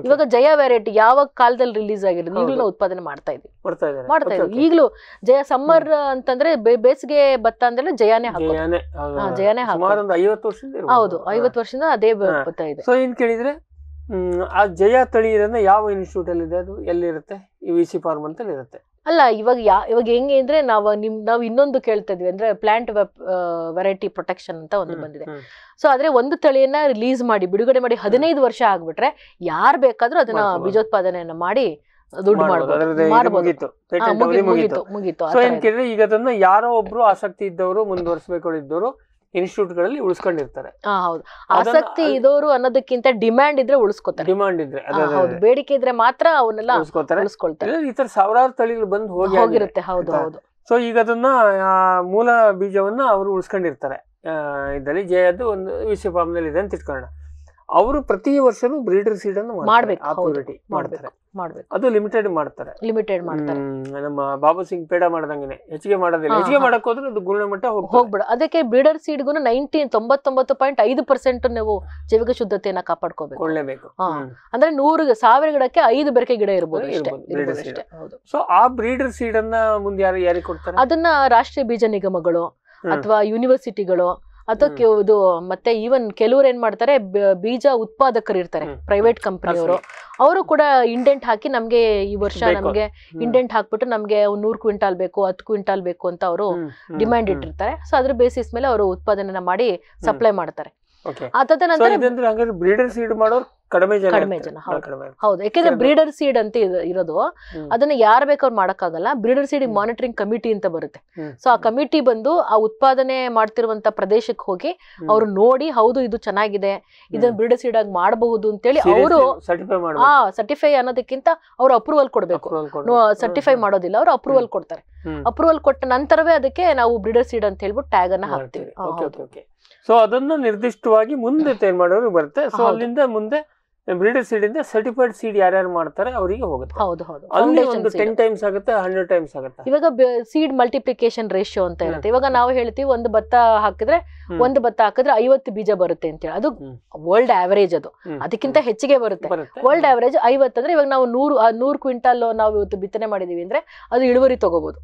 ಇವಾಗ ಜಯ ವೆರೈಟಿ ಯಾವ ಕಾಲದಲ್ಲಿ ರಿಲೀಸ್ ಆಗಿರೋದು ಈಗಲೂ ನಾವು ಉತ್ಪಾದನೆ ಮಾಡ್ತಾ ಇದೀವಿ ಮಾಡ್ತಾ ಇದೀವಿ ಈಗಲೂ ಜಯ ಸಮ್ಮರ್ ಅಂತಂದ್ರೆ ಬೇಸಿಗೆ ಭತ್ತ ಅಂದ್ರೆ ಜಯಾನೇ ಜಯಾನೇ ಹೌದು ಐವತ್ತು ವರ್ಷದಿಂದ ಅದೇ ಭತ್ತ ಇದೆ ಸೊ ಏನ್ ಕೇಳಿದ್ರೆ ಆ ಜಯ ತಳಿ ಇದನ್ನ ಯಾವ ಇನ್ಸ್ಟಿಟ್ಯೂಟ್ ಅಲ್ಲಿ ಇದೆ ಅದು ಎಲ್ಲಿರುತ್ತೆ ಈ ವಿ ಸಿ ಫಾರ್ಮ್ ಅಂತ ಇರುತ್ತೆ ಅಲ್ಲ ಇವಾಗ ಯಾ ಇವಾಗ ಹೆಂಗೆ ಅಂದ್ರೆ ನಾವು ನಿಮ್ ನಾವು ಇನ್ನೊಂದು ಕೇಳ್ತಾ ಇದ್ವಿ ಅಂದ್ರೆ ಪ್ಲಾಂಟ್ ವೆರೈಟಿ ಪ್ರೊಟೆಕ್ಷನ್ ಅಂತ ಒಂದು ಬಂದಿದೆ ಸೊ ಆದ್ರೆ ಒಂದು ತಳಿಯನ್ನ ರಿಲೀಸ್ ಮಾಡಿ ಬಿಡುಗಡೆ ಮಾಡಿ ಹದಿನೈದು ವರ್ಷ ಆಗ್ಬಿಟ್ರೆ ಯಾರು ಬೇಕಾದ್ರೂ ಅದನ್ನ ಬೀಜೋತ್ಪಾದನೆಯನ್ನ ಮಾಡಿ ದುಡ್ಡು ಮಾಡಬಹುದು ಮುಗೀತು ಈಗ ಅದನ್ನ ಯಾರೋ ಒಬ್ರು ಆಸಕ್ತಿ ಇದ್ದವರು ಮುಂದುವರ್ಸಬೇಕು ಇದ್ದವರು ಇನ್ಸ್ಟಿಟ್ಯೂಟ್ಗಳಲ್ಲಿ ಉಳಿಸ್ಕೊಂಡಿರ್ತಾರೆ ಹೌದು ಆಸಕ್ತಿ ಇದೋರು ಅನ್ನೋದಕ್ಕಿಂತ ಡಿಮ್ಯಾಂಡ್ ಇದ್ರೆ ಉಳಿಸ್ಕೊತಾರೆ ಡಿಮ್ಯಾಂಡ್ ಇದ್ರೆ ಬೇಡಿಕೆ ಇದ್ರೆ ಮಾತ್ರ ಅವನ್ನೆಲ್ಲ ಉಳಿಸ್ಕೊಳ್ತಾರೆ ಈ ತರ ಸಾವಿರಾರು ತಳಿಗಳು ಬಂದು ಹೋಗಿ ಹೋಗಿರುತ್ತೆ ಹೌದು ಹೌದು ಸೊ ಈಗ ಅದನ್ನ ಮೂಲ ಬೀಜವನ್ನ ಅವರು ಉಳಿಸ್ಕೊಂಡಿರ್ತಾರೆ ಇದರಲ್ಲಿ ಜಯದ್ದು ಒಂದು ವಿಶ್ವ ಫಾರ್ಮ್ನಲ್ಲಿ ಇದೆ ಅಂತ ಇಟ್ಕೊಳ್ಳೋಣ ಅವರು ಪ್ರತಿ ವರ್ಷನೂ ಬ್ರೀಡರ್ ಸೀಡ್ ಅನ್ನು ಮಾಡ್ಬೇಕು ಮಾಡ್ತಾರೆ ಅದು ಲಿಮಿಟೆಡ್ ಮಾಡ್ತಾರೆ ಲಿಮಿಟೆಡ್ ಮಾಡ್ತಾರೆ ನಮ್ಮ ಬಾಬಾ ಸಿಂಗ್ ಪೇಡ ಮಾಡ್ದಂಗೆ ಹೆಚ್ಚಿಗೆ ಮಾಡೋದಿಲ್ಲ ಹೆಚ್ಚಿಗೆ ಮಾಡಕ್ ಹೋದ್ರೆ ಅದು ಗುಣಮಟ್ಟ ಹೋಗ್ಬಿಡ ಅದಕ್ಕೆ ಬ್ರೀಡರ್ ಸೀಡ್ ನೈನ್ಟೀನ್ ತೊಂಬತ್ತೊಂಬತ್ತು ಪಾಯಿಂಟ್ ಐದು ಪರ್ಸೆಂಟ್ ನೀವು ಜೈವಿಕ ಶುದ್ಧತೆಯನ್ನ ಕಾಪಾಡ್ಕೋಬೇಕು ಒಳ್ಳೇಬೇಕು ಅಂದ್ರೆ ನೂರು ಸಾವಿರ ಗಿಡಕ್ಕೆ ಐದು ಬೆರಕೆ ಗಿಡ ಇರಬಹುದು ಸೊ ಆ ಬ್ರೀಡರ್ ಸೀಡ್ ಅನ್ನ ಮುಂದೆ ಯಾರು ಯಾರಿಗೆ ಕೊಡ್ತಾರೆ ಅದನ್ನ ರಾಷ್ಟ್ರೀಯ ಬೀಜ ನಿಗಮಗಳು ಅಥವಾ ಯೂನಿವರ್ಸಿಟಿಗಳು ಅಥವಾ ಇದು ಮತ್ತೆ ಈವನ್ ಕೆಲವ್ರು ಏನ್ ಮಾಡ್ತಾರೆ ಬೀಜ ಉತ್ಪಾದಕರು ಇರ್ತಾರೆ ಪ್ರೈವೇಟ್ ಕಂಪನಿಯವರು ಅವರು ಕೂಡ ಇಂಡೆಂಟ್ ಹಾಕಿ ನಮ್ಗೆ ಈ ವರ್ಷ ನಮ್ಗೆ ಇಂಡೆಂಟ್ ಹಾಕ್ಬಿಟ್ಟು ನಮ್ಗೆ ನೂರ್ ಕ್ವಿಂಟಾಲ್ ಬೇಕು ಹತ್ತು ಕ್ವಿಂಟಾಲ್ ಬೇಕು ಅಂತ ಅವರು ಡಿಮ್ಯಾಂಡ್ ಇಟ್ಟಿರ್ತಾರೆ ಸೊ ಅದ್ರ ಬೇಸಿಸ್ ಮೇಲೆ ಅವರು ಉತ್ಪಾದನೆ ಮಾಡಿ ಸಪ್ಲೈ ಮಾಡ್ತಾರೆ ಬ್ರೀಡರ್ ಸೀಡ್ ಮಾಡೋರು ಅಂತ ಇರೋದು ಅದನ್ನ ಯಾರು ಬೇಕಾದ್ರು ಮಾಡಕ್ಕಾಗಲ್ಲ ಬ್ರೀಡರ್ ಸೀಡ್ ಮಾನಿಟರಿಂಗ್ ಕಮಿಟಿ ಅಂತ ಬರುತ್ತೆ ಸೊ ಆ ಕಮಿಟಿ ಬಂದು ಆ ಉತ್ಪಾದನೆ ಮಾಡ್ತಿರುವಂತ ಪ್ರದೇಶಕ್ಕೆ ಹೋಗಿ ಅವ್ರು ನೋಡಿ ಹೌದು ಇದು ಚೆನ್ನಾಗಿದೆ ಇದನ್ನ ಬ್ರೀಡರ್ ಸೀಡ್ ಆಗಿ ಮಾಡಬಹುದು ಅಂತೇಳಿ ಅವರು ಹಾ ಸರ್ಟಿಫೈ ಅನ್ನೋದಕ್ಕಿಂತ ಅವ್ರು ಅಪ್ರೂವಲ್ ಕೊಡ್ಬೇಕು ಸರ್ಟಿಫೈ ಮಾಡೋದಿಲ್ಲ ಅವ್ರು ಅಪ್ರೂವಲ್ ಕೊಡ್ತಾರೆ ಅಪ್ರೂವಲ್ ಕೊಟ್ಟ ನಂತರವೇ ಅದಕ್ಕೆ ನಾವು ಬ್ರೀಡರ್ ಸೀಡ್ ಅಂತ ಹೇಳ್ಬಿಟ್ಟು ಟ್ಯಾಗ್ ಅನ್ನ ಹಾಕ್ತೀವಿ ಸೊ ಅದನ್ನು ನಿರ್ದಿಷ್ಟವಾಗಿ ಮುಂದೆ ತೇನ್ ಮಾಡೋರು ಬರುತ್ತೆ ಸೊ ಅಲ್ಲಿಂದ ಮುಂದೆ ಬ್ರೀಡರ್ ಸೀಡ್ ಇಂದ ಸರ್ಟಿಫೈಡ್ ಸೀಡ್ ಯಾರ್ಯಾರು ಮಾಡ್ತಾರೆ ಅವರಿಗೆ ಹೋಗುತ್ತೆ ಹೌದು ಹೌದು ಅಲ್ಲಿ ಒಂದು ಟೆನ್ ಟೈಮ್ಸ್ ಆಗುತ್ತೆ ಹಂಡ್ರೆಡ್ ಟೈಮ್ಸ್ ಆಗುತ್ತೆ ಇವಾಗ ಸೀಡ್ ಮಲ್ಟಿಪ್ಲಿಕೇಶನ್ ರೇಷಿಯೋ ಅಂತ ಇರುತ್ತೆ ಇವಾಗ ನಾವು ಹೇಳ್ತೀವಿ ಒಂದು ಭತ್ತ ಹಾಕಿದ್ರೆ ಒಂದು ಭತ್ತ ಹಾಕಿದ್ರೆ ಐವತ್ತು ಬೀಜ ಬರುತ್ತೆ ಅಂತ ಹೇಳಿ ಅದು ವರ್ಲ್ಡ್ ಆವರೇಜ್ ಅದು ಅದಕ್ಕಿಂತ ಹೆಚ್ಚಿಗೆ ಬರುತ್ತೆ ವರ್ಲ್ಡ್ ಆವರೇಜ್ ಐವತ್ತು ಅಂದ್ರೆ ಇವಾಗ ನಾವು ನೂರು ನೂರು ಕ್ವಿಂಟಲ್ ನಾವು ಇವತ್ತು ಬಿತ್ತನೆ ಮಾಡಿದೀವಿ ಅಂದ್ರೆ ಅದು ಇಳುವರಿ ತಗೋಬಹುದು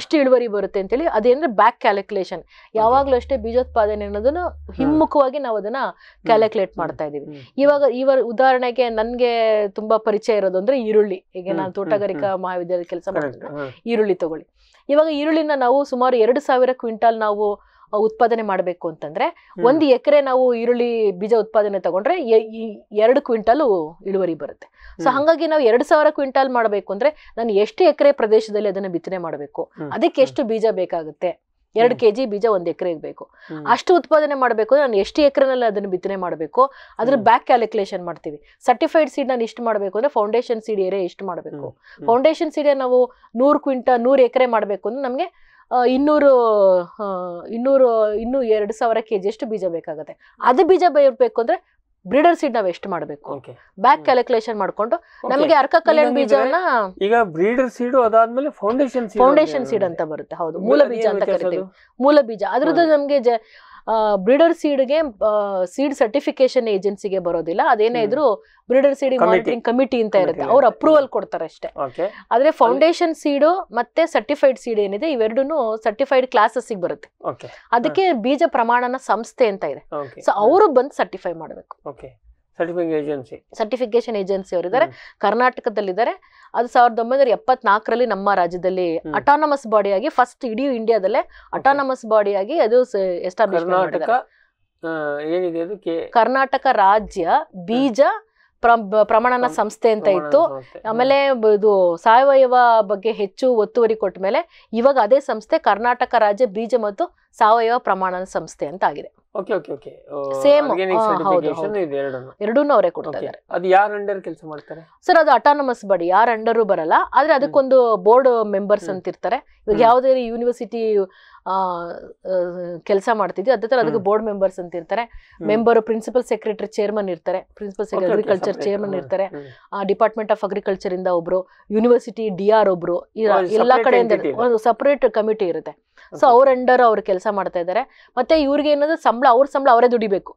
ಇಷ್ಟು ಇಳುವರಿ ಬರುತ್ತೆ ಅಂತ ಹೇಳಿ ಅದೇಂದ್ರೆ ಬ್ಯಾಕ್ ಕ್ಯಾಲ್ಕುಲೇಷನ್ ಯಾವಾಗ್ಲೂ ಅಷ್ಟೇ ಬೀಜೋತ್ಪಾದನೆ ಅನ್ನೋದನ್ನ ಹಿಮ್ಮುಖವಾಗಿ ನಾವು ಅದನ್ನ ಕ್ಯಾಲ್ಕುಲೇಟ್ ಮಾಡ್ತಾ ಇದೀವಿ ಇವಾಗ ಇವ ಉದಾಹರಣೆಗೆ ನನ್ಗೆ ತುಂಬಾ ಪರಿಚಯ ಇರೋದು ಅಂದ್ರೆ ಈರುಳ್ಳಿ ಈಗ ನಾನು ತೋಟಗಾರಿಕಾ ಮಹಾವಿದ್ಯಾಲಯ ಕೆಲಸ ಮಾಡ್ತೀನಿ ಈರುಳ್ಳಿ ತಗೊಳ್ಳಿ ಇವಾಗ ಈರುಳ್ಳಿನ ನಾವು ಸುಮಾರು ಎರಡು ಸಾವಿರ ಕ್ವಿಂಟಾಲ್ ನಾವು ಉತ್ಪಾದನೆ ಮಾಡಬೇಕು ಅಂತಂದ್ರೆ ಒಂದು ಎಕರೆ ನಾವು ಈರುಳ್ಳಿ ಬೀಜ ಉತ್ಪಾದನೆ ತಗೊಂಡ್ರೆ ಎರಡು ಕ್ವಿಂಟಲ್ ಇಳುವರಿ ಬರುತ್ತೆ ಸೊ ಹಾಗಾಗಿ ನಾವು ಎರಡು ಸಾವಿರ ಕ್ವಿಂಟಲ್ ಮಾಡಬೇಕು ಅಂದ್ರೆ ನಾನು ಎಷ್ಟು ಎಕರೆ ಪ್ರದೇಶದಲ್ಲಿ ಅದನ್ನ ಬಿತ್ತನೆ ಮಾಡಬೇಕು ಅದಕ್ಕೆ ಎಷ್ಟು ಬೀಜ ಬೇಕಾಗುತ್ತೆ ಎರಡು ಕೆ ಜಿ ಬೀಜ ಒಂದು ಎಕರೆಗೆ ಬೇಕು ಅಷ್ಟು ಉತ್ಪಾದನೆ ಮಾಡಬೇಕು ನಾನು ಎಷ್ಟು ಎಕರೆನಲ್ಲಿ ಅದನ್ನು ಬಿತ್ತನೆ ಮಾಡಬೇಕು ಅದ್ರ ಬ್ಯಾಕ್ ಕ್ಯಾಲ್ಕುಲೇಷನ್ ಮಾಡ್ತೀವಿ ಸರ್ಟಿಫೈಡ್ ಸೀಡ್ ನಾನು ಇಷ್ಟು ಮಾಡಬೇಕು ಅಂದ್ರೆ ಫೌಂಡೇಶನ್ ಸೀಡ್ ಏರಿಯಾ ಇಷ್ಟು ಮಾಡಬೇಕು ಫೌಂಡೇಶನ್ ಸೀಡ್ ನಾವು ನೂರು ಕ್ವಿಂಟಲ್ ನೂರು ಎಕರೆ ಮಾಡಬೇಕು ಅಂದ್ರೆ ನಮಗೆ ಇನ್ನೂರು ಇನ್ನೂರು ಇನ್ನೂ ಎರಡು ಸಾವಿರ ಕೆ ಎಷ್ಟು ಬೀಜ ಬೇಕಾಗುತ್ತೆ ಅದು ಬೀಜ ಬೇಕು ಅಂದ್ರೆ ಬ್ರೀಡರ್ ಸೀಡ್ ನಾವು ಎಷ್ಟು ಮಾಡಬೇಕು ಬ್ಯಾಕ್ ಕ್ಯಾಲ್ಕುಲೇಷನ್ ಮಾಡ್ಕೊಂಡು ನಮಗೆ ಅರ್ಕ ಕಲ್ಯಾಣ ಬೀಜವನ್ನ ಈಗ ಬ್ರೀಡರ್ ಸೀಡ್ ಅದಾದ್ಮೇಲೆ ಫೌಂಡೇಶನ್ ಫೌಂಡೇಶನ್ ಸೀಡ್ ಅಂತ ಬರುತ್ತೆ ಹೌದು ಮೂಲ ಬೀಜ ಅಂತ ಕರಿತೀವಿ ಮೂಲ ಬೀಜ ಅದ್ರದ್ದು ನಮಗೆ ಬ್ರೀಡರ್ ಸೀಡ್ಗೆ ಸೀಡ್ ಸರ್ಟಿಫಿಕೇಶನ್ ಏಜೆನ್ಸಿಗೆ ಬರೋದಿಲ್ಲ ಅದೇನೇ ಇದ್ರು ಬ್ರೀಡರ್ ಸೀಡ್ ಮಾನಿಟರಿಂಗ್ ಕಮಿಟಿ ಅಂತ ಇರುತ್ತೆ ಅವ್ರು ಅಪ್ರೂವಲ್ ಕೊಡ್ತಾರೆ ಅಷ್ಟೇ ಆದ್ರೆ ಫೌಂಡೇಶನ್ ಸೀಡ್ ಮತ್ತೆ ಸರ್ಟಿಫೈಡ್ ಸೀಡ್ ಏನಿದೆ ಇವೆರಡೂ ಸರ್ಟಿಫೈಡ್ ಕ್ಲಾಸಸ್ ಬರುತ್ತೆ ಅದಕ್ಕೆ ಬೀಜ ಪ್ರಮಾಣನ ಸಂಸ್ಥೆ ಅಂತ ಇದೆ ಸೊ ಅವರು ಬಂದು ಸರ್ಟಿಫೈ ಮಾಡಬೇಕು ಸರ್ಟಿಫಿಕೇಶನ್ ಏಜೆನ್ಸಿ ಸರ್ಟಿಫಿಕೇಶನ್ ಏಜೆನ್ಸಿ ಅವರಿದ್ದಾರೆ ಕರ್ನಾಟಕದಲ್ಲಿದ್ದಾರೆ ಅದು ಸಾವಿರದ ಒಂಬೈನೂರ ಎಪ್ಪತ್ನಾಲ್ಕರಲ್ಲಿ ನಮ್ಮ ರಾಜ್ಯದಲ್ಲಿ ಅಟಾನಮಸ್ ಆಗಿ ಫಸ್ಟ್ ಇಡೀ ಇಂಡಿಯಾದಲ್ಲೇ ಅಟಾನಮಸ್ ಆಗಿ ಅದು ಎಸ್ಟಾಬ್ಲಿಷ್ ಕರ್ನಾಟಕ ಏನಿದೆ ಅದು ಕರ್ನಾಟಕ ರಾಜ್ಯ ಬೀಜ ಪ್ರಮಾಣನ ಸಂಸ್ಥೆ ಅಂತ ಇತ್ತು ಆಮೇಲೆ ಇದು ಸಾವಯವ ಬಗ್ಗೆ ಹೆಚ್ಚು ಒತ್ತುವರಿ ಕೊಟ್ಟ ಮೇಲೆ ಇವಾಗ ಅದೇ ಸಂಸ್ಥೆ ಕರ್ನಾಟಕ ರಾಜ್ಯ ಬೀಜ ಮತ್ತು ಸಾವಯವ ಪ್ರಮಾಣನ ಸಂಸ್ಥೆ ಅಂತ ಆಗಿದೆ ಸೇಮ್ ಅವರೇ ಸರ್ ಅದು ಅಟಾನಮಸ್ ಬಾಡಿ ಯಾರ ಅಂಡರ್ ಬರಲ್ಲ ಆದ್ರೆ ಅದಕ್ಕೊಂದು ಬೋರ್ಡ್ ಮೆಂಬರ್ಸ್ ಅಂತ ಇರ್ತಾರೆ ಇವಾಗ ಯಾವುದೇ ಯೂನಿವರ್ಸಿಟಿ ಕೆಲಸ ಮಾಡ್ತಿದ್ವಿ ಅದೇ ತರ ಅದಕ್ಕೆ ಬೋರ್ಡ್ ಮೆಂಬರ್ಸ್ ಅಂತ ಇರ್ತಾರೆ ಮೆಂಬರ್ ಪ್ರಿನ್ಸಿಪಲ್ ಸೆಕ್ರೆಟರಿ ಚೇರ್ಮನ್ ಇರ್ತಾರೆ ಪ್ರಿನ್ಸಿಪಲ್ ಸೆಕ್ರೆಟರಿ ಅಗ್ರಿಕಲ್ಚರ್ ಚೇರ್ಮನ್ ಇರ್ತಾರೆ ಡಿಪಾರ್ಟ್ಮೆಂಟ್ ಆಫ್ ಅಗ್ರಿಕಲ್ಚರ್ ಇಂದ ಒಬ್ರು ಯೂನಿವರ್ಸಿಟಿ ಡಿ ಆರ್ ಒಬ್ರು ಎಲ್ಲಾ ಕಡೆಯಿಂದ ಒಂದು ಸಪರೇಟ್ ಕಮಿಟಿ ಇರುತ್ತೆ ಸೊ ಅವ್ರ ಅಂಡರ್ ಅವ್ರ ಕೆಲಸ ಕೆಲಸ ಮಾಡ್ತಾ ಇದ್ದಾರೆ ಮತ್ತೆ ಇವ್ರಿಗೆ ಏನಂದ್ರೆ ಸಂಬಳ ಅವ್ರ ಸಂಬಳ ಅವರೇ ದುಡಿಬೇಕು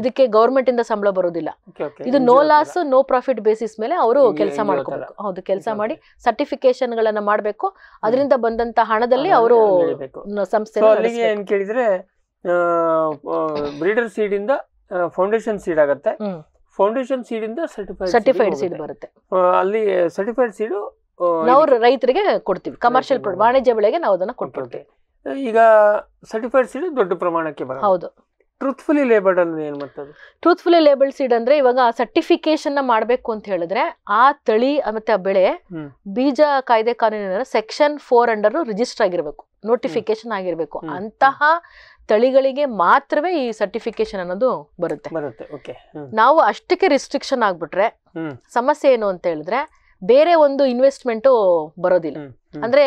ಇದಕ್ಕೆ ಗೌರ್ಮೆಂಟ್ ಇಂದ ಸಂಬಳ ಬರೋದಿಲ್ಲ ಇದು no loss no profit basis ಮೇಲೆ ಅವರು ಕೆಲಸ ಮಾಡ್ಕೋಬೇಕು ಹೌದು ಕೆಲಸ ಮಾಡಿ ಸರ್ಟಿಫಿಕೇಶನ್ ಗಳನ್ನ ಮಾಡ್ಬೇಕು ಅದರಿಂದ ಬಂದಂತ ಹಣದಲ್ಲಿ ಅವರು ಸಂಸ್ಥೆ ಕೇಳಿದ್ರೆ ಬ್ರೀಡರ್ ಸೀಡ್ ಇಂದ ಫೌಂಡೇಶನ್ ಸೀಡ್ ಆಗುತ್ತೆ ಫೌಂಡೇಶನ್ ಸೀಡ್ ಇಂದ ಸರ್ಟಿಫೈಡ್ ಸೀಡ್ ಬರುತ್ತೆ ಅಲ್ಲಿ ಸರ್ಟಿಫೈಡ್ ಸೀಡ್ ನಾವು ರೈತರಿಗೆ ಕೊಡ್ತೀವಿ ಕಮರ್ಷಿಯಲ್ ವಾಣಿಜ್ಯ ಬೆಳೆಗೆ ನಾವು ಅದನ್ನ ಕೊಟ್ಬಿಡ್ತೀವಿ ಈಗ ಸರ್ಟಿಫೈಡ್ ಸೀಡ್ ದೊಡ್ಡ ಪ್ರಮಾಣಕ್ಕೆ ಹೌದು ಟ್ರೂತ್ಫುಲಿ ಲೇಬಲ್ಡ್ ಅಂದ್ರೆ ಏನ್ ಮಾಡ್ತದೆ ಟ್ರೂತ್ಫುಲಿ ಲೇಬಲ್ ಸೀಡ್ ಅಂದ್ರೆ ಇವಾಗ ಸರ್ಟಿಫಿಕೇಶನ್ ಮಾಡಬೇಕು ಅಂತ ಹೇಳಿದ್ರೆ ಆ ತಳಿ ಮತ್ತೆ ಆ ಬೆಳೆ ಬೀಜ ಕಾಯ್ದೆ ಕಾನೂನಿನ ಸೆಕ್ಷನ್ ಫೋರ್ ಅಂಡರ್ ರಿಜಿಸ್ಟರ್ ಆಗಿರ್ಬೇಕು ನೋಟಿಫಿಕೇಶನ್ ಆಗಿರ್ಬೇಕು ಅಂತಹ ತಳಿಗಳಿಗೆ ಮಾತ್ರವೇ ಈ ಸರ್ಟಿಫಿಕೇಶನ್ ಅನ್ನೋದು ಬರುತ್ತೆ ಬರುತ್ತೆ ಓಕೆ ನಾವು ಅಷ್ಟಕ್ಕೆ ರಿಸ್ಟ್ರಿಕ್ಷನ್ ಆಗ್ಬಿಟ್ರೆ ಸಮಸ್ಯೆ ಏನು ಅಂತ ಹೇಳಿದ್ರೆ ಬೇರೆ ಒಂದು ಇನ್ವೆಸ್ಟ್ಮೆಂಟು ಬರೋದಿಲ್ಲ ಅಂದ್ರೆ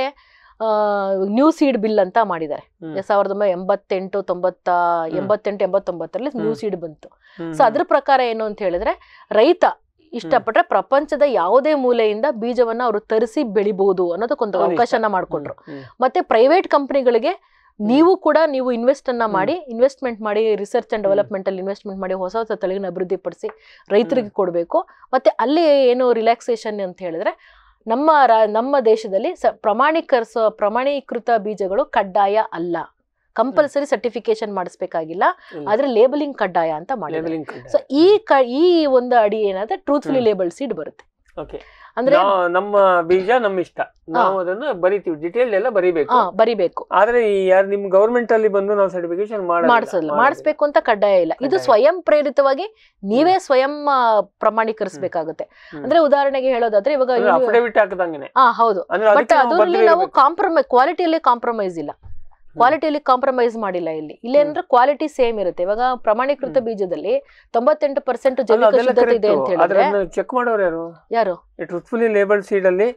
ನ್ಯೂ ಸೀಡ್ ಬಿಲ್ ಅಂತ ಮಾಡಿದ್ದಾರೆ ಸಾವಿರದ ಒಂಬೈ ಎಂಬತ್ತೆಂಟು ತೊಂಬತ್ತ ಎಂಬತ್ತೆಂಟು ಎಂಬತ್ತೊಂಬತ್ತರಲ್ಲಿ ನ್ಯೂ ಸೀಡ್ ಬಂತು ಸೊ ಅದ್ರ ಪ್ರಕಾರ ಏನು ಅಂತ ಹೇಳಿದ್ರೆ ರೈತ ಇಷ್ಟಪಟ್ರೆ ಪ್ರಪಂಚದ ಯಾವುದೇ ಮೂಲೆಯಿಂದ ಬೀಜವನ್ನ ಅವರು ತರಿಸಿ ಬೆಳಿಬಹುದು ಅನ್ನೋದಕ್ಕೊಂದು ಅವಕಾಶನ ಮಾಡ್ಕೊಂಡ್ರು ಮತ್ತೆ ಪ್ರೈವೇಟ್ ಕಂಪನಿಗಳಿಗೆ ನೀವು ಕೂಡ ನೀವು ಇನ್ವೆಸ್ಟ್ ಅನ್ನ ಮಾಡಿ ಇನ್ವೆಸ್ಟ್ಮೆಂಟ್ ಮಾಡಿ ರಿಸರ್ಚ್ ಅಂಡ್ ಡೆವಲಪ್ಮೆಂಟ್ ಅಲ್ಲಿ ಇನ್ವೆಸ್ಟ್ಮೆಂಟ್ ಮಾಡಿ ಹೊಸ ಹೊಸ ತಳಿಗಳನ್ನ ಪಡಿಸಿ ರೈತರಿಗೆ ಕೊಡಬೇಕು ಮತ್ತೆ ಅಲ್ಲಿ ಏನು ರಿಲ್ಯಾಕ್ಸೇಷನ್ ಅಂತ ಹೇಳಿದ್ರೆ ನಮ್ಮ ರಾ ನಮ್ಮ ದೇಶದಲ್ಲಿ ಸ ಪ್ರಮಾಣೀಕರಿಸೋ ಪ್ರಮಾಣೀಕೃತ ಬೀಜಗಳು ಕಡ್ಡಾಯ ಅಲ್ಲ ಕಂಪಲ್ಸರಿ ಸರ್ಟಿಫಿಕೇಶನ್ ಮಾಡಿಸ್ಬೇಕಾಗಿಲ್ಲ ಆದರೆ ಲೇಬಲಿಂಗ್ ಕಡ್ಡಾಯ ಅಂತ ಮಾಡಿ ಸೊ ಈ ಕ ಈ ಒಂದು ಅಡಿ ಏನಾದ್ರೆ ಟ್ರೂತ್ಫುಲಿ ಲೇಬಲ್ ಸೀಡ್ ಬರುತ್ತೆ ಅಂದ್ರೆ ನಮ್ಮ ಬೀಜ ನಮ್ಮ ಇಷ್ಟ ನಾವು ಅದನ್ನ ಬರಿತೀವಿ ಡಿಟೇಲ್ ಎಲ್ಲ ಬರಿಬೇಕು ಬರೀಬೇಕು ಬರಿಬೇಕು ಆದ್ರೆ ಯಾರ್ ಯಾರು ನಿಮ್ ಗವರ್ಮೆಂಟ್ ಅಲ್ಲಿ ಬಂದು ನಾವು ಸರ್ಟಿಫಿಕೇಶನ್ ಮಾಡಿಸಲ್ಲ ಮಾಡಿಸ್ಬೇಕು ಅಂತ ಕಡ್ಡಾಯ ಇಲ್ಲ ಇದು ಸ್ವಯಂ ಪ್ರೇರಿತವಾಗಿ ನೀವೇ ಸ್ವಯಂ ಪ್ರಮಾಣೀಕರಿಸಬೇಕಾಗುತ್ತೆ ಅಂದ್ರೆ ಉದಾಹರಣೆಗೆ ಹೇಳೋದಾದ್ರೆ ಇವಾಗ ಹಾಕದಂಗೆ ಹೌದು ಅಂದ್ರೆ ಬಟ್ ಅದರಲ್ಲಿ ನಾವು ಬದ್ಲಿರ್ಬೇಕು. ಕಾಂಪ್ರಮೈ ಕ್ವಾಲಿಟಿಯಲ್ಲಿ ಕಾಂಪ್ರಮೈಸ್ ಇಲ್ಲ ಕ್ವಾಲಿಟಿಯಲ್ಲಿ ಕಾಂಪ್ರಮೈಸ್ ಮಾಡಿಲ್ಲ ಇಲ್ಲಿ ಇಲ್ಲೇನಂದ್ರೆ ಕ್ವಾಲಿಟಿ ಸೇಮ್ ಇರುತ್ತೆ ಇವಾಗ ಪ್ರಮಾಣೀಕೃತ ಬೀಜದಲ್ಲಿ ತೊಂಬತ್ತೆಂಟು ಪರ್ಸೆಂಟ್ ಚೆಕ್ ಮಾಡೋರು ಯಾರು ಯಾರು ಲೇಬಲ್ ಸೀಡ್ ಅಲ್ಲಿ